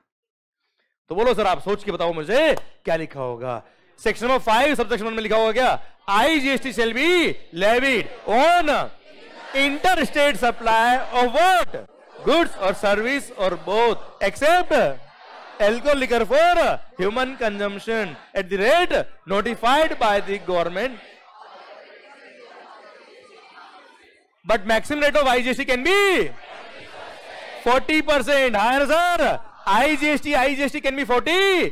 तो बोलो सर आप सोच के बताओ मुझे क्या लिखा होगा section number five sub section one में लिखा होगा क्या IGST shall be levied on inter state supply or what goods और सर्विस और both except alcohol liquor for human consumption at the rate notified by the government but maximum rate of IGST can be 40 percent higher sir IGST IGST can be forty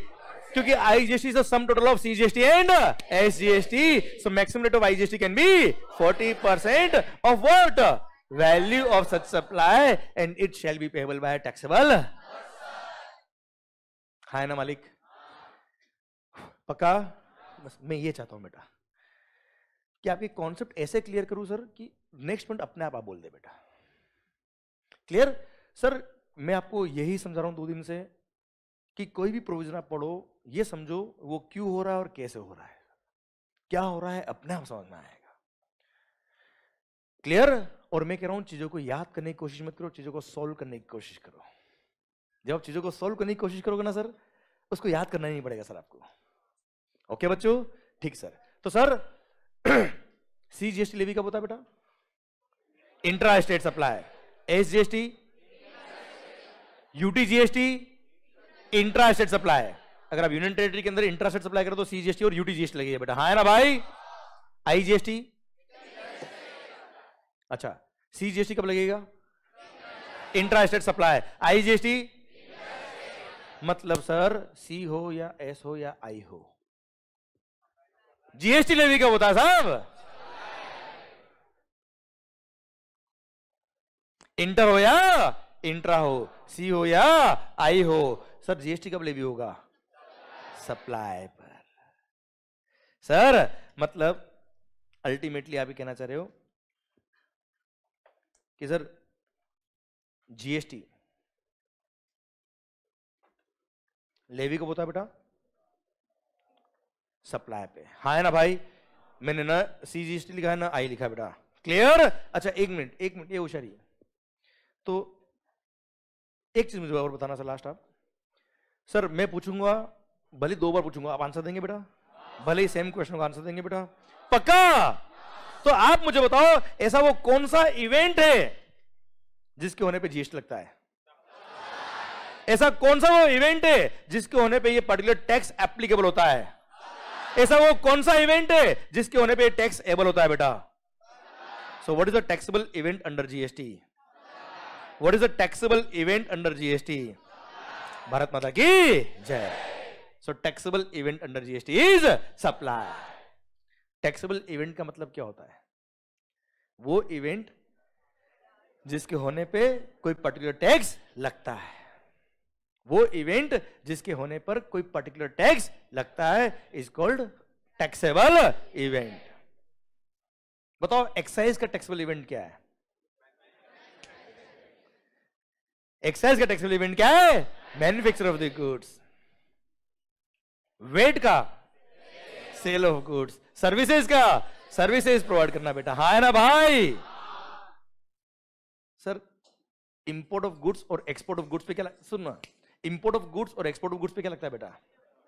क्योंकि IGST sum total of CGST and SGST so maximum rate of IGST can be 40 percent of what value of such supply and it shall be payable by taxable हाय ना मालिक पक्का बस मैं ये चाहता हूं बेटा कि आप कॉन्सेप्ट ऐसे क्लियर करूं सर कि नेक्स्ट पॉइंट अपने आप आप बोल दे बेटा क्लियर सर मैं आपको यही समझा रहा हूं दो दिन से कि कोई भी प्रोविजन आप पढ़ो ये समझो वो क्यों हो रहा है और कैसे हो रहा है क्या हो रहा है अपने आप समझ में आएगा क्लियर और मैं कह रहा हूं चीजों को याद करने की कोशिश मत करो चीजों को सॉल्व करने की कोशिश करो जब आप चीजों को सॉल्व करने की कोशिश करोगे ना सर उसको याद करना नहीं पड़ेगा सर आपको ओके बच्चों ठीक सर तो सर सी जीएसटी लेवी कब होता बेटा intra state supply S GST UT GST intra state supply अगर आप यूनियन टेरिटरी के अंदर इंट्रा एसेट सप्लाई करें तो सीजीएसटी और यूटीजीएसटी लगेगा बेटा हाँ है ना भाई आईजीएसटी अच्छा सीजीएसटी कब लगेगा इंट्रा एसेट सप्लाई आईजीएसटी मतलब सर सी हो या एस हो या आई हो जीएसटी लेवी का होता है साहब इंटर हो या इंट्रा हो सी हो या आई हो सर जीएसटी कब लेवी होगा सप्लाई पर सर मतलब अल्टीमेटली आप ही कहना चाह रहे हो कि सर जीएसटी लेवी कब होता है बेटा सप्लाई पे हाँ है ना भाई मैंने ना सी जी एस टी लिखा है ना आई लिखा बेटा क्लियर अच्छा एक मिनट एक मिनट ये होशियारी तो एक चीज मुझे और बताना सर लास्ट आप सर मैं पूछूंगा भले दो बार पूछूंगा आप आंसर देंगे बेटा भले ही सेम क्वेश्चन का आंसर देंगे बेटा पक्का तो आप मुझे बताओ ऐसा वो कौन सा इवेंट है जिसके होने पे जीएसटी लगता है ऐसा कौन सा वो इवेंट है जिसके होने पे ये पर्टिकुलर टैक्स एप्लीकेबल होता है ऐसा वो कौन सा इवेंट है जिसके होने पे टैक्स एबल होता है बेटा so what is a taxable event under GST what is a taxable event under GST Bharat माता की जय so taxable event under GST is supply taxable event का मतलब क्या होता है वो इवेंट जिसके होने पे कोई पर्टिकुलर टैक्स लगता है वो इवेंट जिसके होने पर कोई पर्टिकुलर टैक्स लगता है इज कॉल्ड टैक्सेबल इवेंट बताओ एक्साइज का टैक्सेबल इवेंट क्या है एक्साइज का टैक्स इवेंट क्या है manufacture of the goods VAT का सेल ऑफ गुड्स सर्विसेज का सर्विसेज प्रोवाइड करना बेटा हा है ना भाई सर इंपोर्ट ऑफ गुड्स और एक्सपोर्ट ऑफ गुड्स पे क्या सुनना इंपोर्ट ऑफ गुड्स और एक्सपोर्ट ऑफ गुड्स पे क्या लगता है बेटा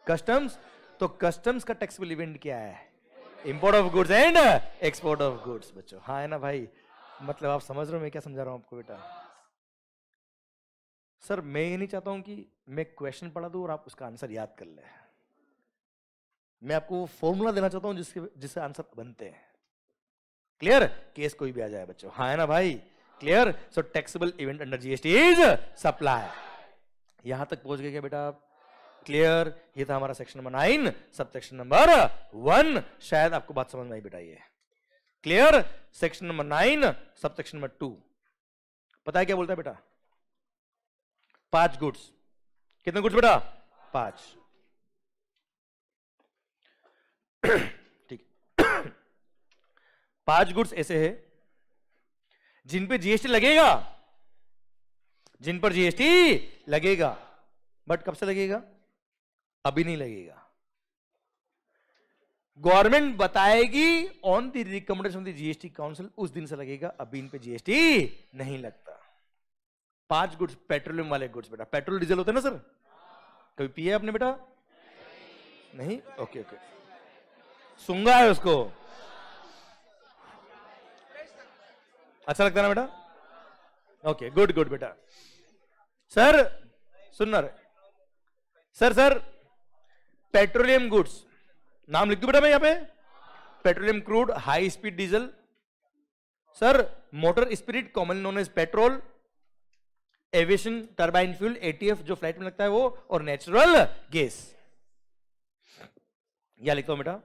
कस्टम्स तो कस्टम्स का टैक्स इवेंट क्या है import of goods and export of goods बच्चों हाँ है ना भाई मतलब आप समझ रहे हो मैं क्या समझा रहा हूं आपको बेटा सर मैं ये नहीं चाहता हूं कि मैं क्वेश्चन पढ़ा दू और आप उसका आंसर याद कर ले मैं आपको वो फॉर्मूला देना चाहता हूं जिसके जिससे आंसर बनते हैं क्लियर केस कोई भी आ जाए बच्चों हाँ है ना भाई clear so taxable event under GST is supply यहां तक पहुंच गए क्या बेटा आप क्लियर ये था हमारा section number nine sub section number one शायद आपको बात समझ में आई बेटा ये clear section number nine sub section number two पता है क्या बोलता है बेटा पांच गुड्स कितने गुड्स बेटा पांच ठीक पांच गुड्स ऐसे हैं जिन पे जीएसटी लगेगा जिन पर जीएसटी लगेगा बट कब से लगेगा अभी नहीं लगेगा गवर्नमेंट बताएगी on the recommendation of the GST council उस दिन से लगेगा अभी इन पे जीएसटी नहीं लगता पांच गुड्स पेट्रोलियम वाले गुड्स बेटा पेट्रोल डीजल होते हैं ना सर कभी पिए आपने बेटा नहीं ओके ओके सुंगा है उसको अच्छा लगता है ना बेटा ओके गुड गुड बेटा सर सुनना सर सर पेट्रोलियम गुड्स नाम लिख दू बेटा मैं यहां पे petroleum crude high speed diesel sir motor spirit common known as petrol aviation turbine fuel ATF जो फ्लाइट में लगता है वो और नेचुरल गैस या लिखता हूं बेटा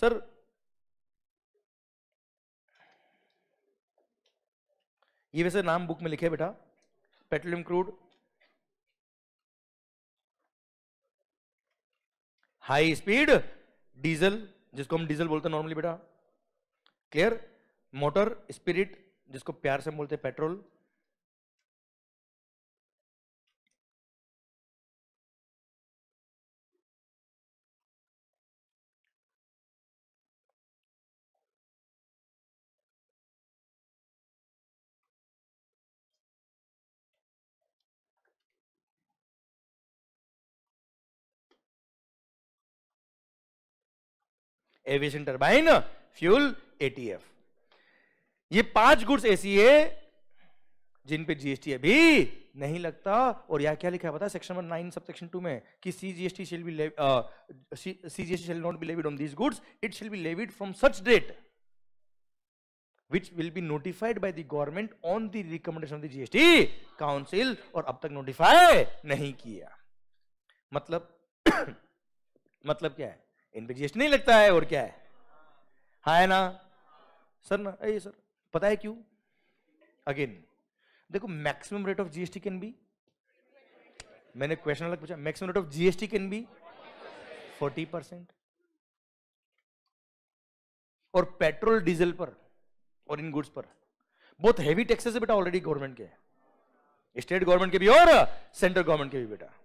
सर ये वैसे नाम बुक में लिखे बेटा petroleum crude high speed diesel जिसको हम डीजल बोलते हैं नॉर्मली बेटा क्लियर मोटर स्पिरिट जिसको प्यार से बोलते हैं petrol aviation turbine fuel ATF ये पांच गुड्स ऐसी है जिन पे जीएसटी अभी नहीं लगता और यह क्या लिखा है पता है section one nine sub section two में कि C GST shall be C GST shall not be levied on these goods it shall be levied from such date which will be notified by the government on the recommendation of the GST council और अब तक notify नहीं किया मतलब मतलब क्या है इनपे जीएसटी नहीं लगता है और क्या है हा है ना सर ना ये सर पता है क्यों अगेन देखो maximum rate of GST can be मैंने क्वेश्चन अलग पूछा maximum rate of GST can be forty percent और पेट्रोल डीजल पर और इन गुड्स पर बहुत हैवी टैक्सेस है बेटा ऑलरेडी गवर्नमेंट के स्टेट गवर्नमेंट के भी और सेंट्रल गवर्नमेंट के भी बेटा है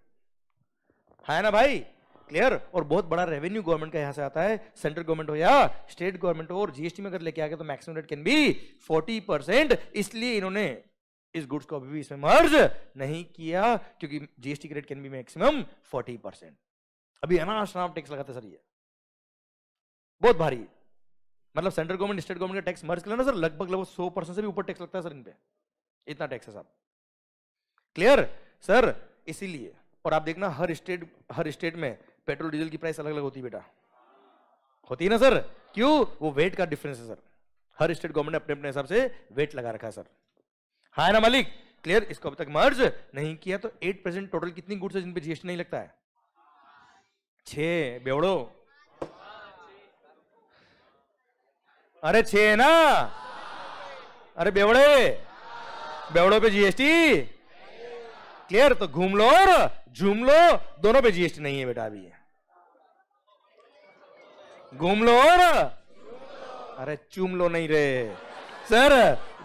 हाँ ना भाई क्लियर और बहुत बड़ा रेवेन्यू गवर्नमेंट का यहां से आता है सेंट्रल गवर्नमेंट हो या स्टेट गवर्नमेंट हो और जीएसटी में अगर लेके आ गया तो maximum rate can be forty percent इसलिए इन्होंने इस गुड्स को अभी भी इसमें मर्ज नहीं किया क्योंकि GST rate can be maximum forty percent अभी अनाज नाम टैक्स लगाते सर ये बहुत भारी मतलब सेंट्रल गवर्नमेंट स्टेट गवर्नमेंट का टैक्स मर्ज कर लेना सर लगभग लगभग सौ परसेंट से भी ऊपर टैक्स लगता है सर इन पे इतना टैक्स है साहब क्लियर सर इसीलिए और आप देखना हर स्टेट हर स्टेट में पेट्रोल डीजल की प्राइस अलग अलग होती है बेटा होती है ना सर क्यों वो वेट का डिफरेंस है सर हर स्टेट गवर्नमेंट ने अपने अपने हिसाब से वेट लगा रखा है सर हाँ ना मालिक क्लियर इसको अब तक मर्ज नहीं किया तो एट परसेंट टोटल कितनी गुड्स है जिनपे जीएसटी नहीं लगता है छे बेवड़ो अरे छे है ना अरे बेवड़े बेवड़ो पे जीएसटी क्लियर तो घूम लो और झूम लो दोनों पे जीएसटी नहीं है बेटा अभी घूम लो और अरे चूम लो नहीं रे सर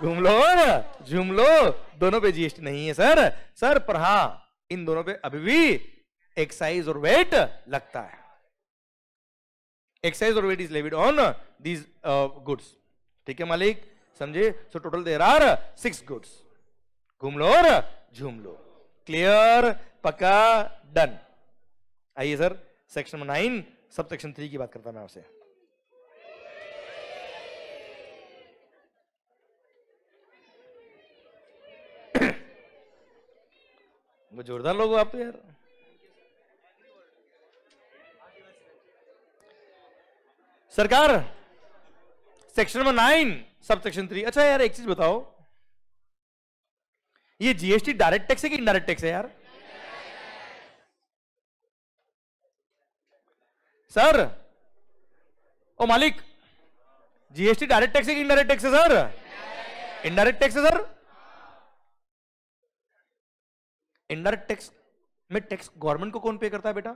घूम लो और झूम लो दोनों पे जीएसटी नहीं है सर सर पर हाँ इन दोनों पे अभी भी एक्साइज और वेट लगता है एक्साइज और VAT is levied on these goods ठीक है मालिक समझे so total there are six goods घूम लो और झूम लो क्लियर पक्का डन आइए sir section number nine sub section three की बात करता मैं आपसे वो जोरदार लोग आप तो यार सरकार section number nine sub section three अच्छा यार एक चीज बताओ ये जीएसटी डायरेक्ट टैक्स है कि इनडायरेक्ट टैक्स है यार सर ओ मालिक जीएसटी डायरेक्ट टैक्स है कि इनडायरेक्ट टैक्स है सर इनडायरेक्ट टैक्स है सर इनडायरेक्ट टैक्स में टैक्स गवर्नमेंट को कौन पे करता है बेटा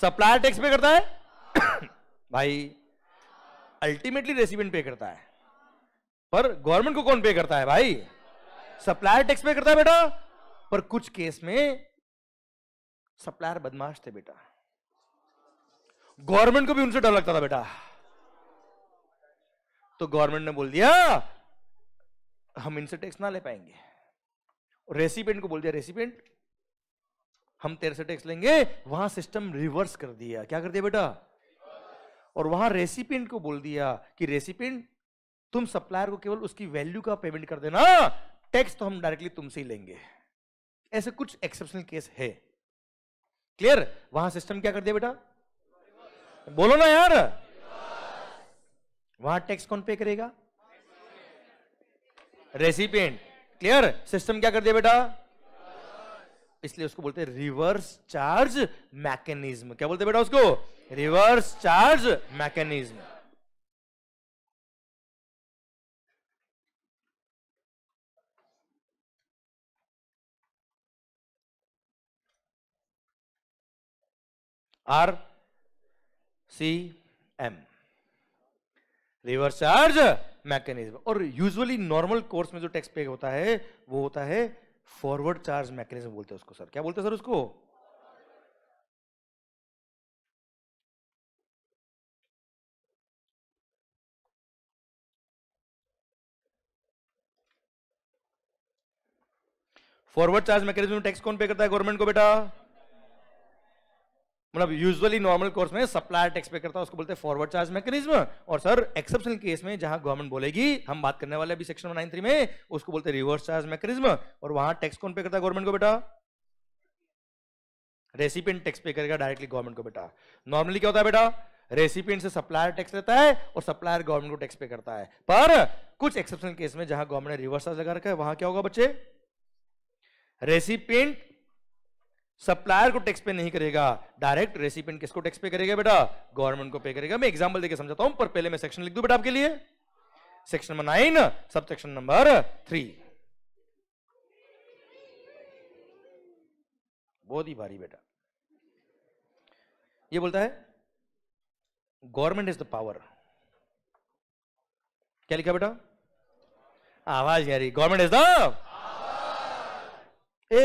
सप्लायर टैक्स पे करता है भाई अल्टीमेटली रेसिपेंट पे करता है पर गवर्नमेंट को कौन पे करता है भाई सप्लायर टैक्स पे करता है बेटा पर कुछ केस में सप्लायर बदमाश थे बेटा गवर्नमेंट को भी उनसे डर लगता था बेटा तो गवर्नमेंट ने बोल दिया हम इनसे टैक्स ना ले पाएंगे रेसिपेंट को बोल दिया रेसिपेंट हम तेरे से टैक्स लेंगे वहां सिस्टम रिवर्स कर दिया क्या कर दिया बेटा और वहां रेसिपेंट को बोल दिया कि रेसिपेंट तुम सप्लायर को केवल उसकी वैल्यू का पेमेंट कर देना टैक्स तो हम डायरेक्टली तुमसे ही लेंगे ऐसे कुछ एक्सेप्शनल केस है क्लियर वहां सिस्टम क्या कर दिया बेटा बोलो ना यार वहां टैक्स कौन पे करेगा रेसिपेंट क्लियर सिस्टम क्या कर दिया बेटा इसलिए उसको बोलते हैं रिवर्स चार्ज मैकेनिज्म क्या बोलते बेटा उसको reverse charge mechanism R C M reverse charge mechanism और यूजुअली नॉर्मल कोर्स में जो टेक्स पे होता है वो होता है फॉरवर्ड चार्ज मैकेनिज्म बोलते हैं उसको सर क्या बोलते हैं सर उसको फॉरवर्ड चार्ज मैकेनिज्म टैक्स कौन पे करता है गवर्नमेंट को बेटा मतलब यूजुअली नॉर्मल कोर्स में सप्लायर टैक्स पे करता है उसको बोलते हैं फॉरवर्ड चार्ज मैकेनिज्म और सर एक्सेप्शनल केस में जहां गवर्नमेंट बोलेगी हम बात करने वाले अभी सेक्शन नाइन थ्री में उसको बोलते हैं रिवर्स चार्ज मैकेनिज्म और वहां टैक्स कौन पे करता है गवर्नमेंट को बेटा रेसिपेंट टैक्स पे करेगा डायरेक्टली गवर्नमेंट को बेटा नॉर्मली क्या होता है बेटा रेसिपेंट से सप्लायर टैक्स लेता है और सप्लायर गवर्नमेंट को टैक्स पे करता है पर कुछ एक्सेप्शन केस में जहां गवर्नमेंट ने रिवर्स चार्ज लगा रखा है वहां क्या होगा बच्चे रेसिपेंट सप्लायर को टैक्स पे नहीं करेगा डायरेक्ट रेसिपेंट किसको टैक्स पे करेगा बेटा गवर्नमेंट को पे करेगा मैं एग्जाम्पल देकर समझाता हूं पर पहले मैं सेक्शन लिख दू बेटा आपके लिए section number nine sub section number three बहुत ही भारी बेटा ये बोलता है गवर्नमेंट इज द पावर क्या लिखा बेटा आवाज यारी गवर्नमेंट इज द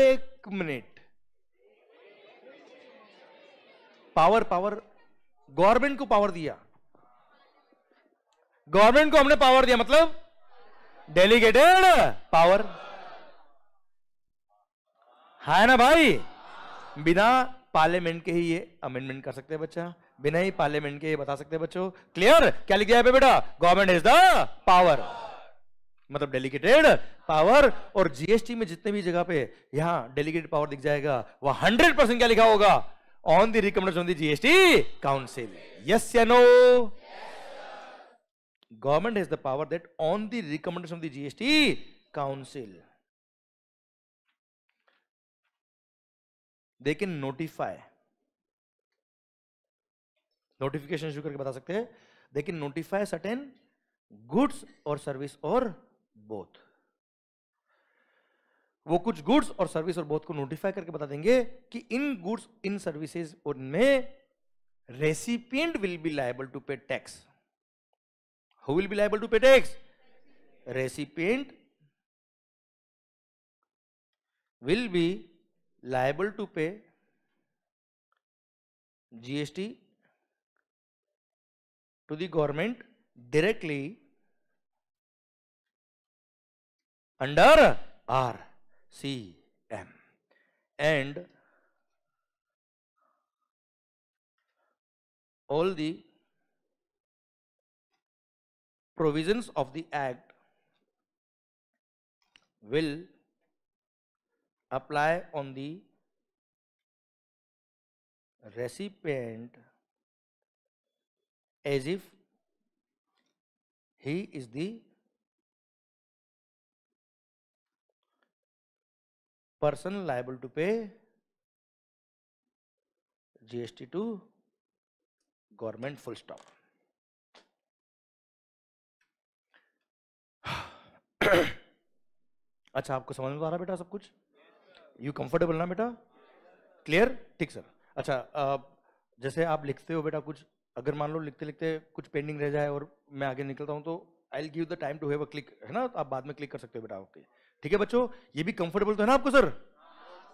एक मिनट पावर पावर गवर्नमेंट को पावर दिया गवर्नमेंट को हमने पावर दिया मतलब डेलीगेटेड पावर है हाँ ना भाई बिना पार्लियामेंट के ही ये अमेंडमेंट कर सकते हैं बच्चा बिना ही पार्लियामेंट के ये बता सकते हैं बच्चों क्लियर क्या लिख दिया है बेटा गवर्नमेंट इज द पावर मतलब डेलीगेटेड पावर और जीएसटी में जितने भी जगह पे यहां डेलीगेटेड पावर दिख जाएगा वह हंड्रेड परसेंट क्या लिखा होगा on the recommendation of the GST Council. Yes, you know. Yes, Government has the power that on the recommendation of the GST Council, they can notify. Notification शुरू करके बता सकते हैं they can notify certain goods और service और both वो कुछ goods और सर्विस और बहुत को नोटिफाई करके बता देंगे कि इन गुड्स इन सर्विसेज उनमें recipient will be liable to pay tax who will be liable to pay tax recipient will be liable to pay GST to the government directly under R cm and all the provisions of the act will apply on the recipient as if he is the person liable to pay GST to government full stop. अच्छा आपको समझ में आ रहा बेटा सब कुछ you comfortable ना बेटा क्लियर ठीक सर अच्छा आप, जैसे आप लिखते हो बेटा कुछ अगर मान लो लिखते लिखते कुछ पेंडिंग रह जाए और मैं आगे निकलता हूं तो I give the time to have a click है ना तो आप बाद में क्लिक कर सकते हो बेटा ओके okay. ठीक है बच्चों ये भी कंफर्टेबल तो है ना आपको सर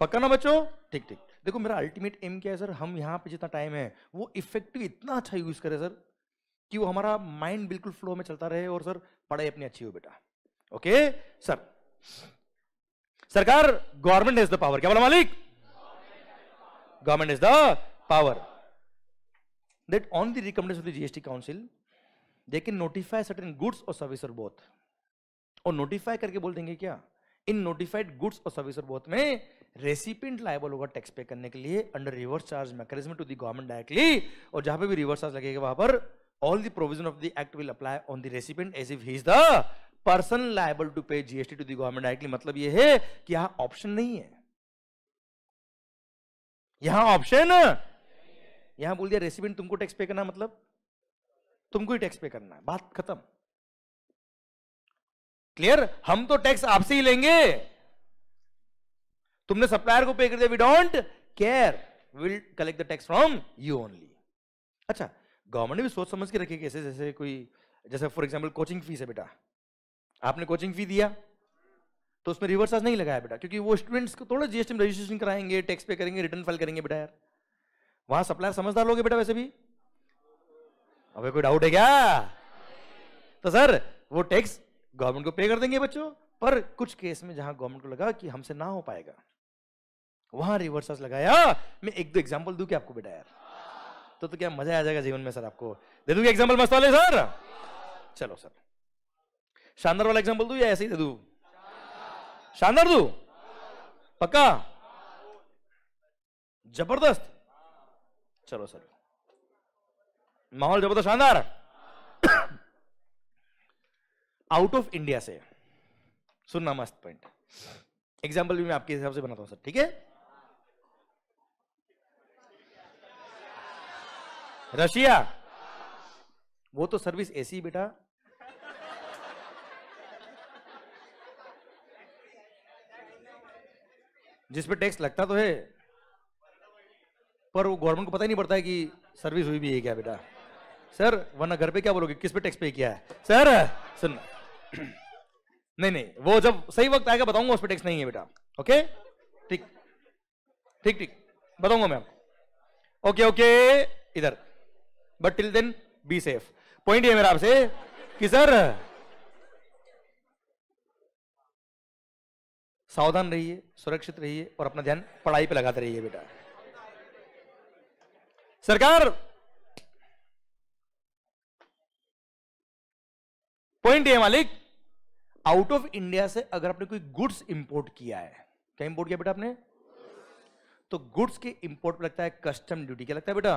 पक्का ना बच्चों ठीक ठीक देखो मेरा अल्टीमेट एम क्या है सर हम यहाँ पे जितना टाइम है वो इफेक्टिव इतना अच्छा यूज करे सर कि वो हमारा माइंड बिल्कुल फ्लो में चलता रहे और सर पढ़ाई अपनी अच्छी हो बेटा ओके सर सरकार गवर्नमेंट इज द पावर क्या बोला मालिक government is the power that on the recommendation of the GST Council, they can notify certain goods or service or और नोटिफाई करके बोल देंगे क्या इन नोटिफाइड गुड्स और सर्विस और बोथ में रेसिपेंट लाइबल होगा टैक्स पे करने के लिए under reverse charge mechanism to the government directly और जहां पे भी रिवर्स चार्ज लगेगा वहां पर all the provision of the act will apply on the recipient as if he is the person liable to pay GST to the government directly मतलब यह है कि यहां ऑप्शन नहीं है यहां ऑप्शन यहां बोल दिया रेसिपेंट तुमको टैक्स पे करना मतलब तुमको ही टैक्स पे करना है बात खत्म क्लियर हम तो टैक्स आपसे ही लेंगे तुमने सप्लायर को पे कर दिया we don't care will collect the tax from you only अच्छा गवर्नमेंट ने भी सोच समझ के रखी कैसे जैसे कोई जैसे फॉर एग्जाम्पल कोचिंग फीस है बेटा आपने कोचिंग फी दिया तो उसमें रिवर्स नहीं लगाया बेटा क्योंकि वो स्टूडेंट्स को थोड़ा जीएसटी में रजिस्ट्रेशन कराएंगे टैक्स पे करेंगे रिटर्न फाइल करेंगे बेटा यार वहां सप्लायर समझदार लोगे बेटा वैसे भी अबे कोई डाउट है क्या तो सर वो टैक्स गवर्नमेंट को पे कर देंगे बच्चों पर कुछ केस में जहां गवर्नमेंट को लगा कि हमसे ना हो पाएगा वहां रिवर्स लगाया मैं एक दो एग्जाम्पल दू क्या आपको बेटा यार तो, तो क्या मजा आ जाएगा जीवन में सर आपको दे दूंगी एग्जाम्पल मस्त वाले सर चलो सर शानदार वाला एग्जाम्पल दू या ऐसे ही दे दू शानदार दू पक्का जबरदस्त चलो सर माहौल जबरदस्त शानदार आउट ऑफ इंडिया से सुनना मस्त पॉइंट एग्जाम्पल भी मैं आपके हिसाब से बनाता हूं सर ठीक है रशिया वो तो सर्विस ऐसी बेटा जिसपे टैक्स लगता तो है पर वो गवर्नमेंट को पता ही नहीं पड़ता है कि सर्विस हुई भी है क्या बेटा सर वरना घर पे क्या बोलोगे किस पे टैक्स पे किया है सर सुनना नहीं नहीं वो जब सही वक्त आएगा बताऊंगा उस पर टैक्स नहीं है बेटा ओके ठीक ठीक ठीक बताऊंगा मैं आपको ओके ओके इधर but till then be safe point ये मेरा आपसे कि सर सावधान रहिए सुरक्षित रहिए और अपना ध्यान पढ़ाई पे लगाते रहिए बेटा सरकार पॉइंट ये मालिक आउट ऑफ इंडिया से अगर आपने कोई गुड्स इंपोर्ट किया है क्या इंपोर्ट किया बेटा आपने तो गुड्स के इंपोर्ट पर लगता है कस्टम ड्यूटी क्या लगता है बेटा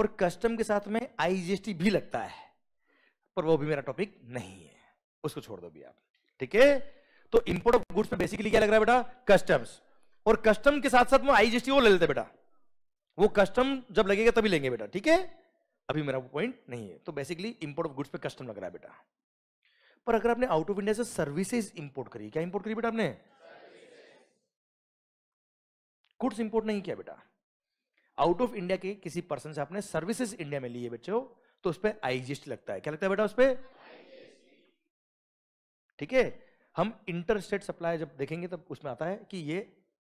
और कस्टम के साथ में आईजीएसटी भी लगता है पर वो भी मेरा टॉपिक नहीं है उसको छोड़ दो भी आप ठीक है तो इंपोर्ट ऑफ गुड्स में बेसिकली क्या लग रहा है बेटा कस्टम्स और कस्टम के साथ साथ में आईजीएसटी वो ले लेते बेटा वो कस्टम जब लगेगा तभी लेंगे बेटा ठीक है अभी मेरा पॉइंट नहीं है तो बेसिकली इंपोर्ट ऑफ गुड्स पे कस्टम लग रहा है बेटा पर अगर आपने आउट ऑफ इंडिया से सर्विसेज इंपोर्ट करी क्या इंपोर्ट करी बेटा आपने गुड्स इंपोर्ट नहीं किया बेटा आउट ऑफ इंडिया के किसी पर्सन से आपने सर्विसेज इंडिया में लिए बच्चे तो उस पर आईजीएसटी लगता है क्या लगता है बेटा उस पर ठीक है हम इंटर स्टेट सप्लाई जब देखेंगे तब उसमें आता है कि ये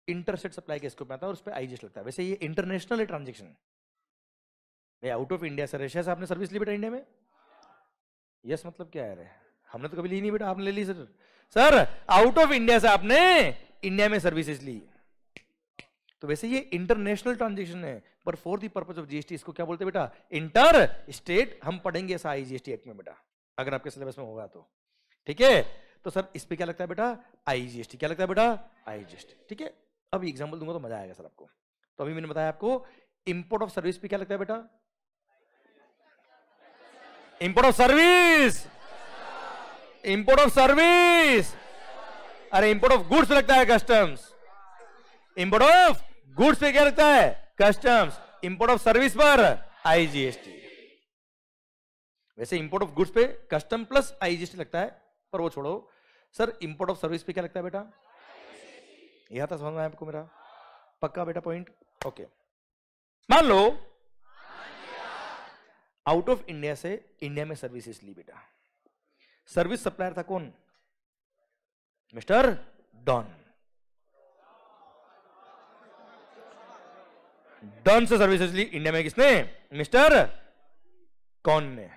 इंटर स्टेट सप्लाई के स्कोप में आता है और उस पर आईजीएसटी लगता है वैसे ये इंटरनेशनल है transaction out of India sir Russia से आपने सर्विस ली बेटा इंडिया में यस मतलब क्या है हमने तो कभी ली नहीं बेटा आपने ले ली sir sir out of India से आपने इंडिया में सर्विसेज ली तो वैसे ये इंटरनेशनल ट्रांजेक्शन है पर for the purpose of GST इसको क्या बोलते हैं बेटा इंटर स्टेट हम पढ़ेंगे ऐसा आई जीएसटी एक्ट में बेटा अगर आपके सिलेबस में होगा तो ठीक है तो सर इस पर क्या लगता है बेटा आई जीएसटी क्या लगता है बेटा आई जीएसटी ठीक है अब एग्जाम्पल दूंगा तो मजा आएगा सर आपको तो अभी मैंने बताया आपको इंपोर्ट ऑफ सर्विस पे क्या लगता है बेटा import of service import of service अरे इंपोर्ट ऑफ गुड्स लगता है कस्टम्स इंपोर्ट ऑफ गुड्स पे क्या लगता है कस्टम्स इंपोर्ट ऑफ सर्विस पर आईजीएसटी वैसे इंपोर्ट ऑफ गुड्स पे कस्टम प्लस आईजीएसटी लगता है पर वो छोड़ो सर इंपोर्ट ऑफ सर्विस पे क्या लगता है बेटा यह था समझ में आपको मेरा पक्का बेटा पॉइंट ओके मान लो आउट ऑफ इंडिया से इंडिया में सर्विसेज ली बेटा सर्विस सप्लायर था कौन मिस्टर डॉन डॉन से सर्विसेज ली इंडिया में किसने मिस्टर कौन ने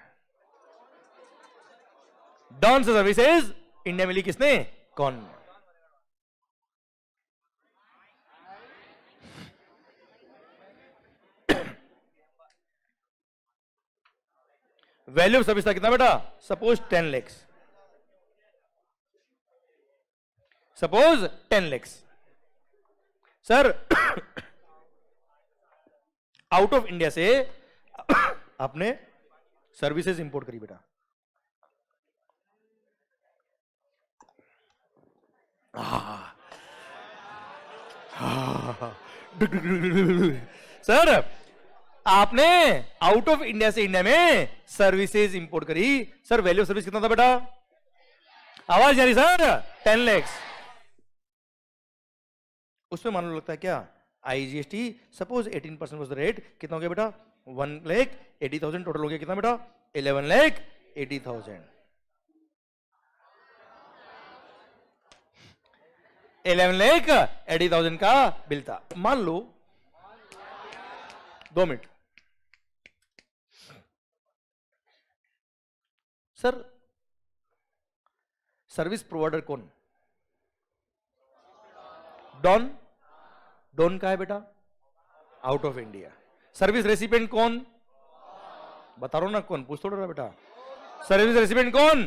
डॉन से सर्विसेज इंडिया में ली किसने कौन ने वैल्यू ऑफ सर्विस था कितना बेटा suppose ten lakhs suppose ten lakhs sir out of India से आपने सर्विसेज इंपोर्ट करी बेटा सर आपने आउट ऑफ इंडिया से इंडिया में सर्विसेज इंपोर्ट करी सर वैल्यू सर्विस कितना था बेटा आवाज जारी सर टेन लैक्स उसमें लो लगता है क्या IGST suppose eighteen percent was the rate कितना हो गया बेटा one lakh eighty thousand total हो गया कितना बेटा eleven lakh eighty thousand eleven lakh eighty thousand का बिल था मान लो दो मिनट सर सर्विस प्रोवाइडर कौन डॉन डॉन का है बेटा out of India service recipient कौन बता रहा ना कौन पूछ तोड़ रहा बेटा सर्विस रेसिपेंट कौन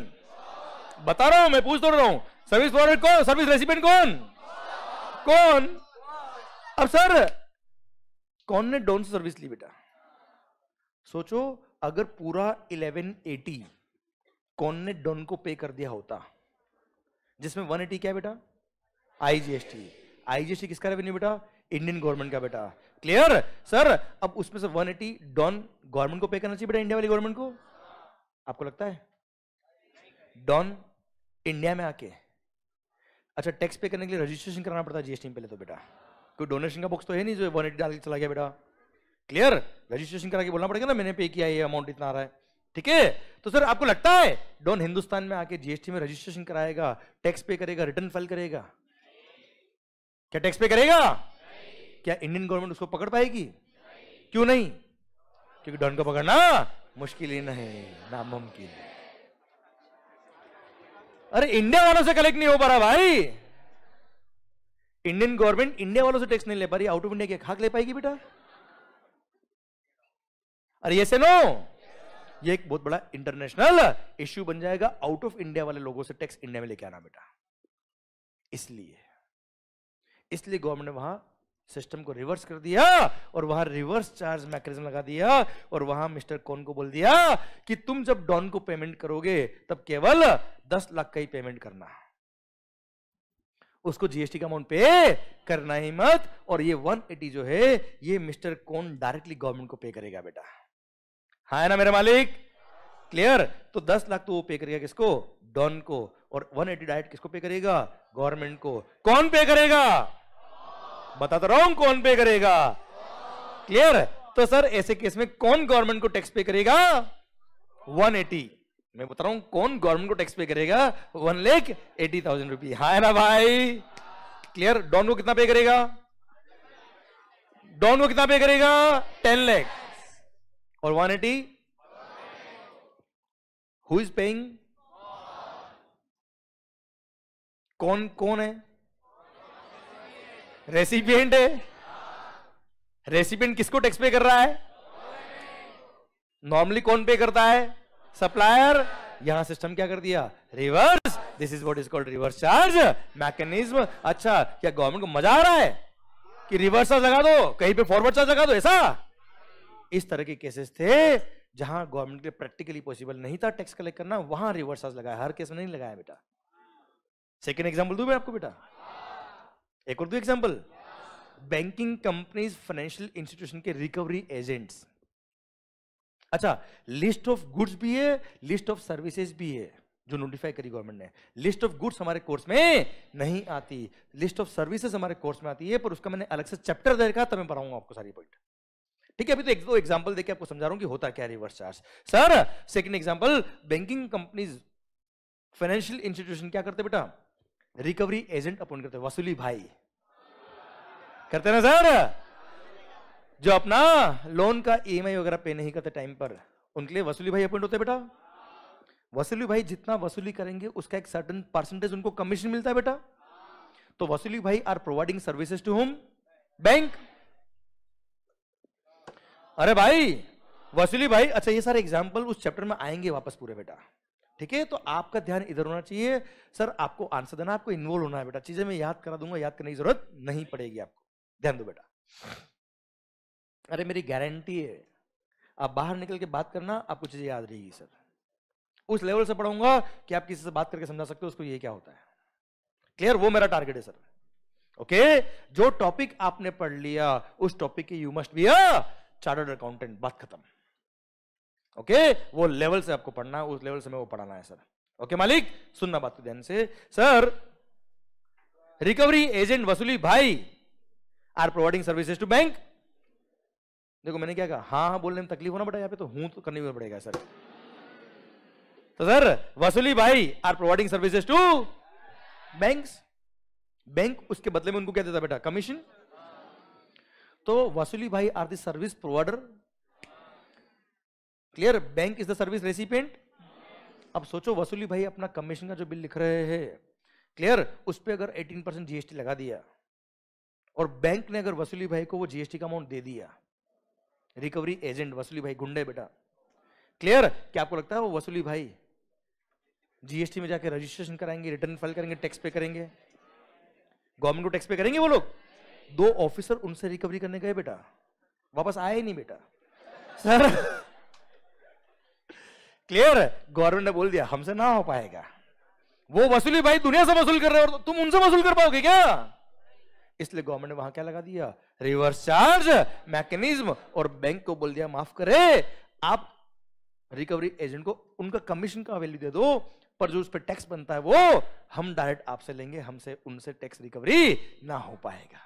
बता रहा हूं मैं पूछ तोड़ रहा हूं सर्विस प्रोवाइडर कौन सर्विस रेसिपेंट कौन कौन अब सर कौन ने डॉन से सर्विस ली बेटा सोचो अगर पूरा 1180 कौन ने डॉन को पे कर दिया होता जिसमें वन एटी क्या बेटा आईजीएसटी आईजीएसटी किसका रेवेन्यू बेटा इंडियन गवर्नमेंट का बेटा क्लियर सर अब उसमें से वन एटी डॉन गवर्नमेंट को पे करना चाहिए बेटा इंडिया वाली गवर्नमेंट को आपको लगता है डॉन इंडिया में आके अच्छा टैक्स पे करने के लिए रजिस्ट्रेशन कराना पड़ता है जीएसटी में पहले तो बेटा कोई डोनेशन का बॉक्स तो है नहीं जो वन एटी डाल के चला गया बेटा क्लियर रजिस्ट्रेशन करा के बोलना पड़ेगा ना मैंने पे किया ये अमाउंट इतना आ रहा है ठीक है तो सर आपको लगता है डॉन हिंदुस्तान में आके जीएसटी में रजिस्ट्रेशन कराएगा टैक्स पे करेगा रिटर्न फाइल करेगा क्या टैक्स पे करेगा क्या इंडियन गवर्नमेंट उसको पकड़ पाएगी क्यों नहीं क्योंकि डॉन को पकड़ना मुश्किल ही नहीं नामुमकिन अरे इंडिया वालों से कलेक्ट नहीं हो पा रहा भाई इंडियन गवर्नमेंट इंडिया वालों से टैक्स नहीं ले पा रही आउट ऑफ इंडिया के खाक ले पाएगी बेटा अरे ये से नो ये एक बहुत बड़ा इंटरनेशनल इश्यू बन जाएगा आउट ऑफ इंडिया वाले लोगों से टैक्स इंडिया में लेके आना बेटा इसलिए इसलिए गवर्नमेंट ने वहां सिस्टम को रिवर्स कर दिया और वहां रिवर्स चार्ज मैकेनिज्म लगा दिया और वहां मिस्टर कौन को बोल दिया कि तुम जब डॉन को पेमेंट करोगे तब केवल दस लाख का ही पेमेंट करना उसको जीएसटी का अमाउंट पे करना ही मत और ये 180 जो है ये मिस्टर कौन डायरेक्टली गवर्नमेंट को पे करेगा बेटा हाँ है ना मेरे मालिक क्लियर तो दस लाख तो वो पे करेगा किसको डॉन को और वन एटी डाइट किसको पे करेगा गवर्नमेंट को कौन पे करेगा बता तो रहा हूं कौन पे करेगा क्लियर तो सर ऐसे केस में कौन गवर्नमेंट को टैक्स पे करेगा 180 मैं बता रहा हूं कौन गवर्नमेंट को टैक्स पे करेगा वन लेख एटी थाउजेंड रुपी है ना भाई क्लियर डॉन को कितना पे करेगा डॉन को कितना पे करेगा टेन लेख For 180? Who is paying? कौन कौन है रेसिपिएंट है रेसिपिएंट किसको टैक्स पे कर रहा है नॉर्मली कौन पे करता है सप्लायर यहां सिस्टम क्या कर दिया reverse this is what is called reverse charge mechanism अच्छा क्या गवर्नमेंट को मजा आ रहा है कि रिवर्स चार्ज लगा दो कहीं पे फॉरवर्ड चार्ज लगा दो ऐसा इस तरह के केसेस थे जहां गवर्नमेंट के प्रैक्टिकली पॉसिबल नहीं था टैक्स कलेक्ट करना वहां रिवर्स चार्ज लगाया हर केस में नहीं लगाया बेटा सेकेंड एग्जाम्पल दू मैं आपको बेटा एक और दो example banking companies financial institution के रिकवरी एजेंट्स अच्छा लिस्ट ऑफ गुड्स भी है लिस्ट ऑफ सर्विसेज भी है जो नोटिफाई करी गवर्नमेंट ने लिस्ट ऑफ गुड्स हमारे कोर्स में नहीं आती लिस्ट ऑफ सर्विसेज हमारे कोर्स में आती है पर उसका मैंने अलग से चैप्टर देखा तो मैं पढ़ाऊंगा आपको सारी पॉइंट ठीक है अभी तो एक दो एग्जाम्पल देखिए आपको समझा रहा हूँ कि होता क्या reverse charge sir second example banking companies financial institution क्या करते बेटा रिकवरी एजेंट अपॉइंट करते वसूली भाई करते ना सर जो अपना लोन का ईएमआई e वगैरह पे नहीं करते टाइम पर उनके लिए वसूली भाई अपॉइंट होते बेटा वसूली भाई जितना वसूली करेंगे उसका एक सर्टन परसेंटेज उनको कमीशन मिलता है बेटा तो Vasuli Bhai are providing services to home bank अरे भाई वसूली भाई अच्छा ये सारे एग्जाम्पल उस चैप्टर में आएंगे वापस पूरे बेटा ठीक है तो आपका ध्यान इधर होना चाहिए सर आपको आंसर देना आपको इन्वॉल्व होना है बेटा चीजें मैं याद करा दूंगा याद करने की जरूरत नहीं पड़ेगी आपको ध्यान दो बेटा अरे मेरी गारंटी है आप बाहर निकल के बात करना आपको चीजें याद रहेगी सर उस लेवल से पढ़ूंगा कि आप किसी से बात करके समझा सकते हो उसको ये क्या होता है क्लियर वो मेरा टारगेट है सर ओके okay? जो टॉपिक आपने पढ़ लिया उस टॉपिक की you must be a chartered accountant बात खत्म ओके वो लेवल से आपको पढ़ना उस लेवल से मैं वो पढ़ाना है सर ओके मालिक सुनना बात ध्यान से sir recovery agent Vasuli Bhai are providing services to bank देखो मैंने क्या कहा हाँ हाँ बोलने में तकलीफ होना बेटा यहाँ पे तो हूं तो करनी पड़ेगा सर तो sir Vasuli Bhai are providing services to bank bank उसके बदले में उनको क्या देता बेटा कमीशन तो Vasuli Bhai are the service provider clear bank is the service recipient अब सोचो वसूली भाई अपना कमीशन का जो बिल लिख रहे हैं क्लियर उस पर अगर 18 परसेंट जीएसटी लगा दिया और बैंक ने अगर वसूली भाई को वो जीएसटी का अमाउंट दे दिया रिकवरी एजेंट वसूली भाई गुंडे बेटा क्लियर क्या आपको लगता है वो वसूली भाई जीएसटी में जाकर रजिस्ट्रेशन कराएंगे रिटर्न फाइल करेंगे टैक्स पे करेंगे गवर्नमेंट को टैक्स पे करेंगे वो लोग दो ऑफिसर उनसे रिकवरी करने गए बेटा वापस आया नहीं बेटा सर क्लियर है गवर्नमेंट ने बोल दिया हमसे ना हो पाएगा वो वसूली भाई दुनिया से वसूल कर रहे हो तुम उनसे वसूल कर पाओगे क्या इसलिए गवर्नमेंट ने वहां क्या लगा दिया रिवर्स चार्ज मैकेनिज्म और बैंक को बोल दिया माफ करे आप रिकवरी एजेंट को उनका कमीशन का वैल्यू दे दो पर जो उस पर टैक्स बनता है वो हम डायरेक्ट आपसे लेंगे हमसे उनसे टैक्स रिकवरी ना हो पाएगा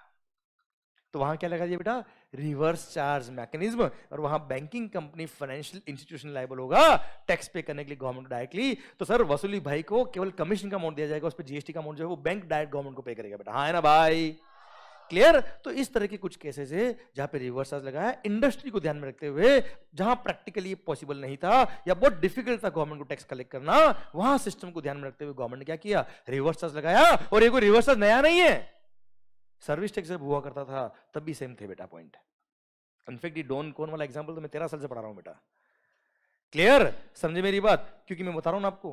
तो वहां क्या लगा दिया बेटा रिवर्स चार्ज मैकेनिज्म और वहां banking company financial institution liable होगा टैक्स पे करने के लिए गवर्नमेंट डायरेक्टली तो सर वसूली भाई को केवल कमीशन का अमाउंट दिया जाएगा उस पर जीएसटी का अमाउंट जो है वो बैंक डायरेक्ट गवर्नमेंट को पे करेगा बेटा हाँ है ना भाई क्लियर तो इस तरह के कुछ केसेस है जहां पे रिवर्स चार्ज लगा है इंडस्ट्री को ध्यान में रखते हुए जहां प्रैक्टिकली पॉसिबल नहीं था या बहुत डिफिकल्ट था गवर्नमेंट को टैक्स कलेक्ट करना वहां सिस्टम को ध्यान में रखते हुए गवर्नमेंट ने क्या किया रिवर्स चार्ज लगाया और ये कोई रिवर्स चार्ज नया नहीं है सर्विस टैक्स जब हुआ करता था तब भी सेम थे बेटा पॉइंट इनफेक्ट ये डोन कौन वाला एग्जाम्पल तो मैं तेरह साल से पढ़ा रहा हूँ बेटा क्लियर समझे मेरी बात क्योंकि मैं बता रहा हूं ना आपको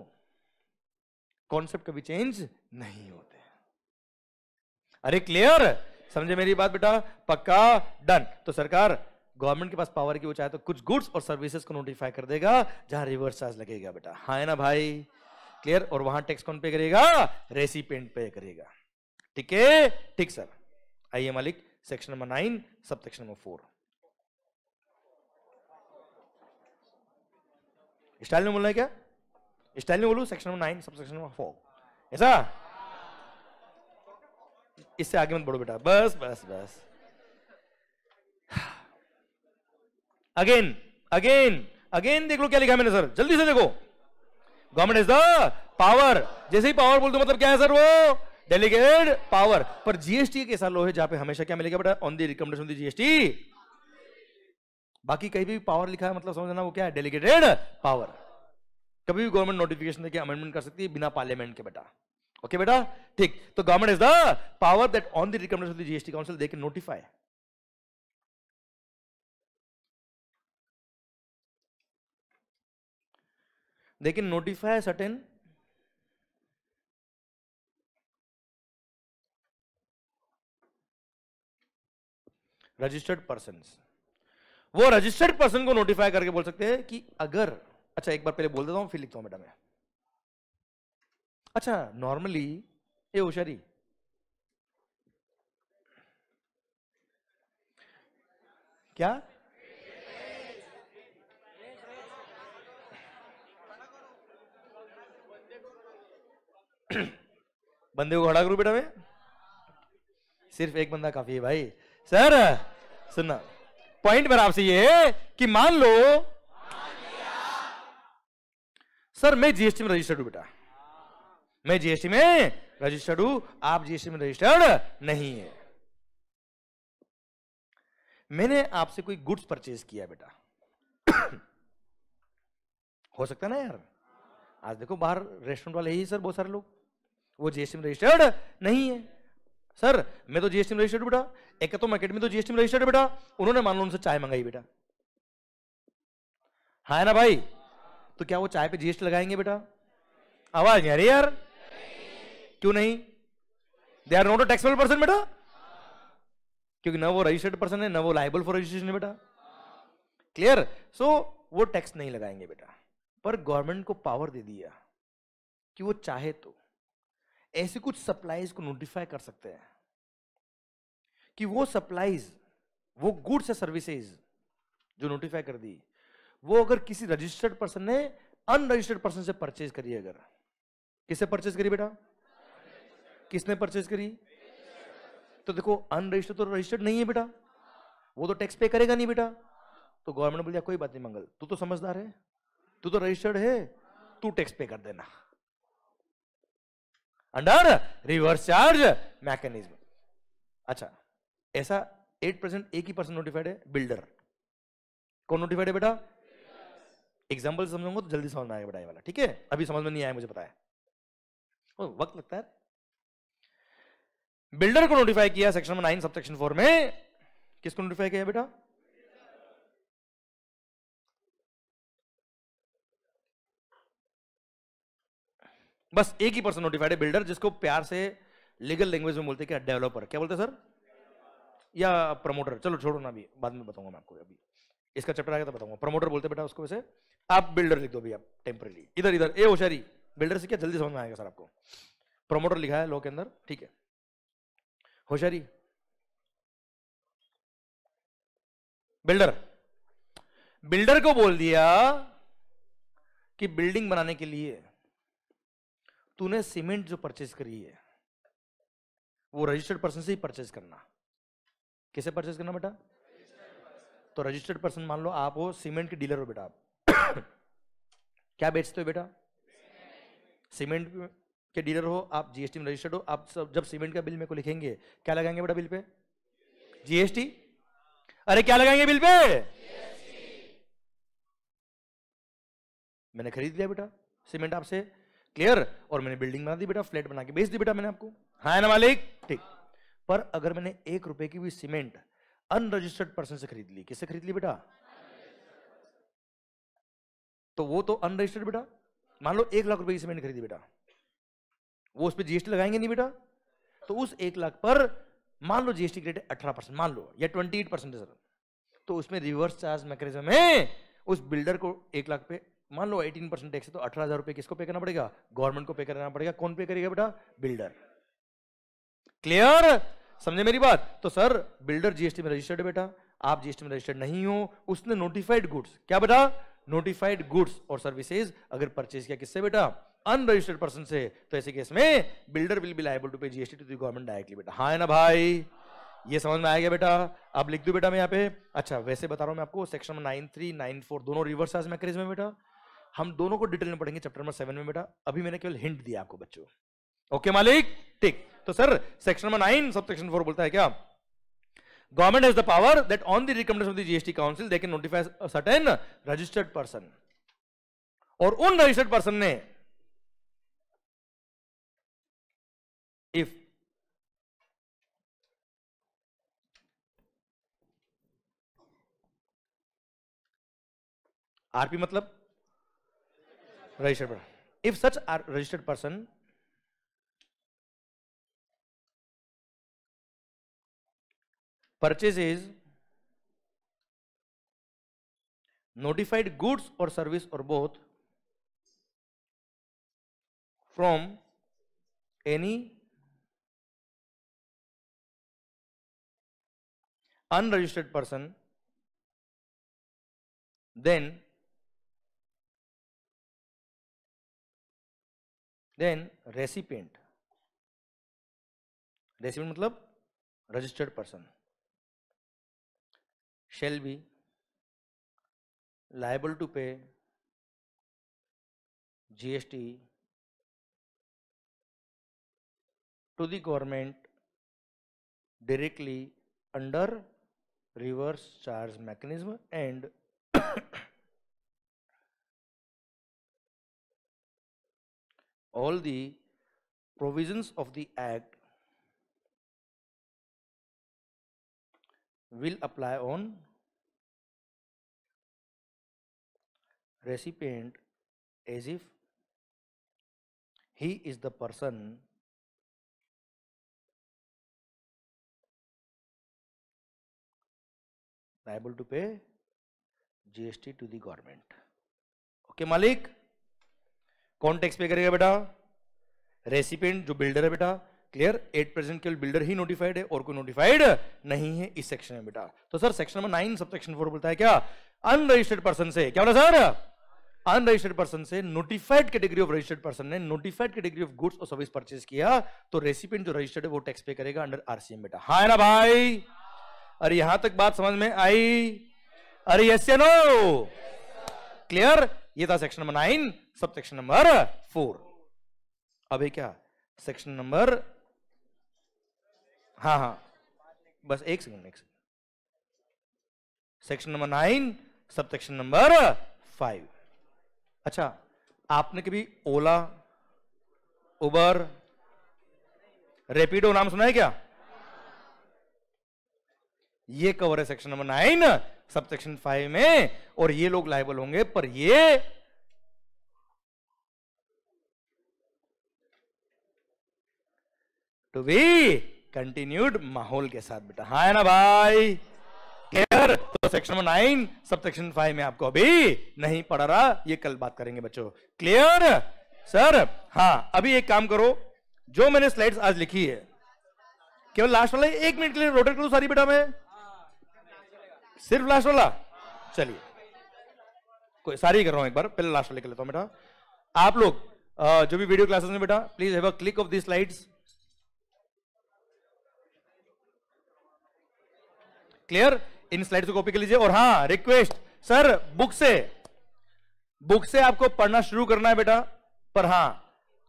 कॉन्सेप्ट कभी चेंज नहीं होते अरे क्लियर समझे मेरी बात बेटा पक्का डन तो सरकार गवर्नमेंट के पास पावर की वो चाहे तो कुछ गुड्स और सर्विसेज को नोटिफाई कर देगा जहां रिवर्स चार्ज लगेगा बेटा हाँ है ना भाई क्लियर और वहां टैक्स कौन पे करेगा रेसिपेंट पे करेगा ठीक है ठीक सर आइए मालिक section number nine sub section number four style में बोलना है क्या स्टाइल में बोलू section number nine sub section number four ऐसा इससे आगे मत बढ़ो बेटा बस बस बस अगेन अगेन अगेन देख लो क्या लिखा मैंने सर जल्दी से देखो गवर्नमेंट इज द पावर जैसे ही पावर बोल दो मतलब क्या है सर वो डेलीगेट पावर पर जीएसटी एक ऐसा लो है जहां पे हमेशा क्या मिलेगा बेटा ऑन दी रिकमेंडेशन जीएसटी बाकी कहीं भी पावर लिखा है मतलब समझना वो क्या है डेलीगेटेड पावर कभी भी गवर्नमेंट नोटिफिकेशन देके अमेंडमेंट कर सकती है बिना पार्लियामेंट के बेटा ओके बेटा ठीक तो government is the power that on the recommendation of GST council they can notify they can notify certain registered person वो रजिस्टर्ड पर्सन को नोटिफाई करके बोल सकते हैं कि अगर अच्छा एक बार पहले बोल देता हूं फिर लिखता हूं मैडम अच्छा नॉर्मली ए होशारी क्या बंदे को खड़ा करूं बेटा मैं सिर्फ एक बंदा काफी है भाई सर सुनना पॉइंट मेरा आपसे ये है कि मान लो सर मैं जीएसटी में रजिस्टर्ड हूं बेटा मैं जीएसटी में रजिस्टर्ड हूं आप जीएसटी में रजिस्टर्ड नहीं है मैंने आपसे कोई गुड्स परचेज किया बेटा हो सकता ना यार आज देखो बाहर रेस्टोरेंट वाले ही सर बहुत सारे लोग वो जीएसटी में रजिस्टर्ड नहीं है सर मैं तो जीएसटी में रजिस्टर्ड बेटा एक तो मार्केट में तो जीएसटी में रजिस्टर्ड बेटा उन्होंने मान लो उनसे चाय मंगाई बेटा हाँ ना भाई तो क्या वो चाय पे जीएसटी लगाएंगे बेटा आवाज नहीं आ रही यार क्यों नहीं they are not a taxable person बेटा क्योंकि ना वो रजिस्टर्ड पर्सन है ना वो लाइबल फॉर रजिस्ट्रेशन है बेटा क्लियर सो so, वो टैक्स नहीं लगाएंगे बेटा पर गवर्नमेंट को पावर दे दिया कि वो चाहे तो ऐसे कुछ सप्लाईज को नोटिफाई कर सकते हैं कि वो सप्लाईज वो गुड्स या सर्विसेज जो नोटिफाई कर दी वो अगर किसी रजिस्टर्ड पर्सन ने अनरजिस्टर्ड पर्सन से परचेज करी अगर किससे परचेज करी बेटा किसने परचेज करी तो देखो अनरजिस्टर्ड तो रजिस्टर्ड नहीं है बेटा वो तो टैक्स पे करेगा नहीं बेटा तो गवर्नमेंट दिया कोई बात नहीं मंगल तू तो समझदार है तू तो रजिस्टर्ड है तू टैक्स पे कर देना अंडर रिवर्स चार्ज मैकेनिज्म अच्छा ऐसा एट परसेंट एक ही पर्सन नोटिफाइड है बिल्डर कौन नोटिफाइड है बेटा एग्जाम्पल समझाऊंगा तो जल्दी समझ में आएगा बेटा ये वाला ठीक है अभी समझ में नहीं आया मुझे पता है ओ, वक्त लगता है बिल्डर को नोटिफाई किया section number nine sub section four में किसको नोटिफाई किया बेटा बस एक ही पर्सन नोटिफाइड है बिल्डर जिसको प्यार से लीगल लैंग्वेज में बोलते हैं क्या डेवलपर क्या बोलते हैं सर या प्रमोटर चलो छोड़ो ना अभी बाद में बताऊंगा मैं आपको अभी इसका चैप्टर आएगा तो बताऊंगा प्रमोटर बोलते बेटा उसको वैसे आप बिल्डर लिख दो अभी आप टेम्परेली इधर इधर ए होशारी बिल्डर से क्या जल्दी समझ में आएगा सर आपको प्रमोटर लिखा है लॉ के अंदर ठीक है होशारी बिल्डर बिल्डर को बोल दिया कि बिल्डिंग बनाने के लिए तूने सीमेंट जो परचेज करी है वो रजिस्टर्ड पर्सन से ही परचेज करना किसे परचेज करना बेटा तो रजिस्टर्ड पर्सन मान लो आप हो सीमेंट के डीलर हो बेटा आप क्या बेचते हो बेटा सीमेंट के डीलर हो आप जीएसटी में रजिस्टर्ड हो आप सब जब सीमेंट का बिल मेरे को लिखेंगे क्या लगाएंगे बेटा बिल पे जीएसटी अरे क्या लगाएंगे बिल पे मैंने खरीद लिया बेटा सीमेंट आपसे क्लियर और मैंने बिल्डिंग बना दी बेटा फ्लैट बना के बेच दी बेटा मैंने आपको हाँ ना मालिक ठीक पर अगर मैंने एक रुपए की भी सीमेंट अनरजिस्टर्ड पर्सन से खरीद ली किससे खरीद ली बेटा तो वो तो अनरजिस्टर्ड बेटा मान लो एक लाख रुपए की सीमेंट खरीदी बेटा वो उस पर जीएसटी लगाएंगे नहीं बेटा तो उस एक लाख पर मान लो जीएसटी रेट अठारह परसेंट मान लो या ट्वेंटी एट परसेंट सर तो उसमें रिवर्स चार्ज मैकेनिज्म है उस बिल्डर को एक लाख पे मान लो एटीन परसेंट टैक्स है तो अठारह हजार रुपये किसको पे करना पड़ेगा गवर्नमेंट को पे करना पड़ेगा कौन पे करेगा बेटा बिल्डर क्लियर समझे मेरी बात तो सर बिल्डर जीएसटी में रजिस्टर्ड है बेटा आप जीएसटी में रजिस्टर्ड नहीं हो उसने नोटिफाइड गुड्स क्या बेटा नोटिफाइड गुड्स और सर्विसेज अगर परचेज किया किससे बेटा अनरजिस्टर्ड पर्सन से तो ऐसे केस में builder will be liable to pay GST to the government directly बेटा हाँ है ना भाई ये समझ में गया बेटा अब लिख दू बेटा मैं यहाँ पे अच्छा वैसे बता रहा हूँ मैं आपको section number nine three nine four दोनों रिवर्स चार्ज मैकेज में बेटा हम दोनों को डिटेल में पढ़ेंगे चैप्टर नंबर सेवन में बेटा अभी मैंने केवल हिंट दिया आपको बच्चों ओके मालिक ठीक तो sir section number nine sub section four बोलता है क्या government has the power that on the recommendation of the GST council they can notify certain registered person और उन रजिस्टर्ड पर्सन ने इफ आरपी मतलब registered if such are registered person purchases notified goods or service or both from any unregistered person then then recipient recipient matlab registered person shall be liable to pay GST to the government directly under reverse charge mechanism and all the provisions of the act will apply on recipient as if he is the person liable to pay GST to the government. Okay okay, मालिक कौन tax पे करेगा बेटा recipient जो builder है बेटा clear at present केवल builder ही नोटिफाइड है और कोई नोटिफाइड नहीं है इस सेक्शन में बेटा तो sir section number nine sub section four बोलता है क्या अनरजिस्टर्ड पर्सन से क्या बोला सर अनरजिस्टर्ड पर्सन से notified category of registered person ने नोटिफाइड कैटेगरी ऑफ गुड्स और सर्विस परचेज किया तो रेसिपेंट जो रजिस्टर्ड है वो टैक्स पे करेगा अंडर आरसीएम बेटा हाँ ना भाई अरे यहां तक बात समझ में आई अरे यस या नो क्लियर ये था section number nine sub section number four अभी क्या सेक्शन नंबर हाँ हाँ बस एक सेकंड एक second section number nine sub section number five अच्छा आपने कभी ओला उबर रेपिडो नाम सुना है क्या ये कवर है section number nine sub section five में और ये लोग लाइबल होंगे पर ये टू बी कंटिन्यूड माहौल के साथ बेटा हाँ है ना भाई केयर तो section number nine sub section five में आपको अभी नहीं पढ़ रहा ये कल बात करेंगे बच्चों क्लियर सर हाँ अभी एक काम करो जो मैंने स्लाइड्स आज लिखी है केवल लास्ट वाला एक मिनट के लिए रोटेट करो सारी बेटा मैं सिर्फ लास्ट वाला चलिए कोई सारी कर रहा हूं एक बार पहले लास्ट वाले कर लेता तो हूं बेटा आप लोग जो भी वीडियो क्लासेस में बेटा please have a click of the slides clear in slides को कॉपी कर लीजिए और हाँ रिक्वेस्ट सर बुक से बुक से आपको पढ़ना शुरू करना है बेटा पर हाँ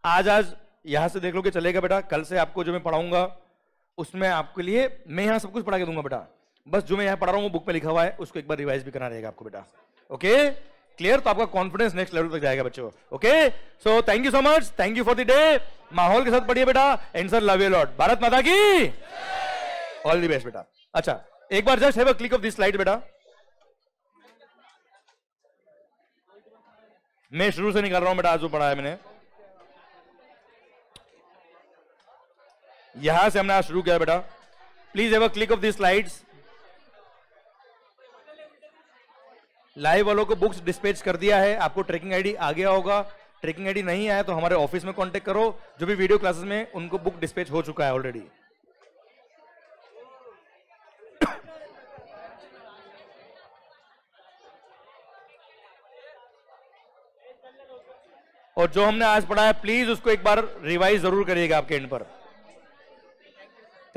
आज आज यहां से देख लो कि चलेगा बेटा कल से आपको जो मैं पढ़ाऊंगा उसमें आपके लिए मैं यहां सब कुछ पढ़ा के दूंगा बेटा बस जो मैं यहां पढ़ा रहा हूं वो बुक में लिखा हुआ है उसको एक बार रिवाइज भी करना रहेगा आपको बेटा ओके क्लियर तो आपका कॉन्फिडेंस नेक्स्ट लेवल तक जाएगा बच्चों okay so thank you so much thank you for the day माहौल के साथ पढ़िए बेटा answer love you lot Bharat माता की ऑल द बेस्ट बेटा अच्छा एक बार just have a click of this slide बेटा मैं शुरू से निकाल रहा हूं बेटा आज पढ़ा है मैंने यहां से हमने आज शुरू किया बेटा please have a click of this slides live वालों को बुक्स डिस्पेच कर दिया है आपको ट्रैकिंग आईडी आ गया होगा ट्रैकिंग आईडी नहीं आया तो हमारे ऑफिस में कांटेक्ट करो जो भी वीडियो क्लासेस में उनको बुक डिस्पेच हो चुका है ऑलरेडी और जो हमने आज पढ़ा है प्लीज उसको एक बार रिवाइज जरूर करिएगा आपके एंड पर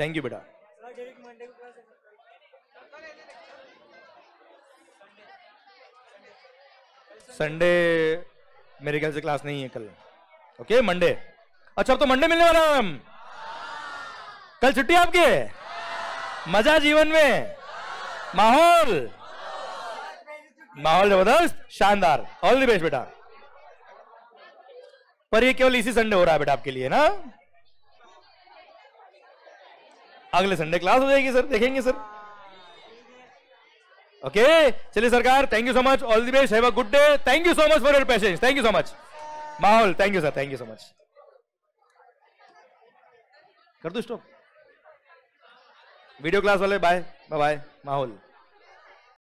थैंक यू बेटा संडे मेरे ख्याल से क्लास नहीं है कल ओके मंडे अच्छा तो मंडे मिलने वाला हम कल छुट्टी आपकी मजा जीवन में माहौल माहौल जबरदस्त शानदार ऑल द बेस्ट बेटा पर ये केवल इसी संडे हो रहा है बेटा आपके लिए ना अगले संडे क्लास हो जाएगी सर देखेंगे सर ओके चलिए सरकार thank you so much all the best have a good day thank you so much for your passage thank you so much माहौल thank you sir thank you so much कर दो stop video class वाले bye bye माहौल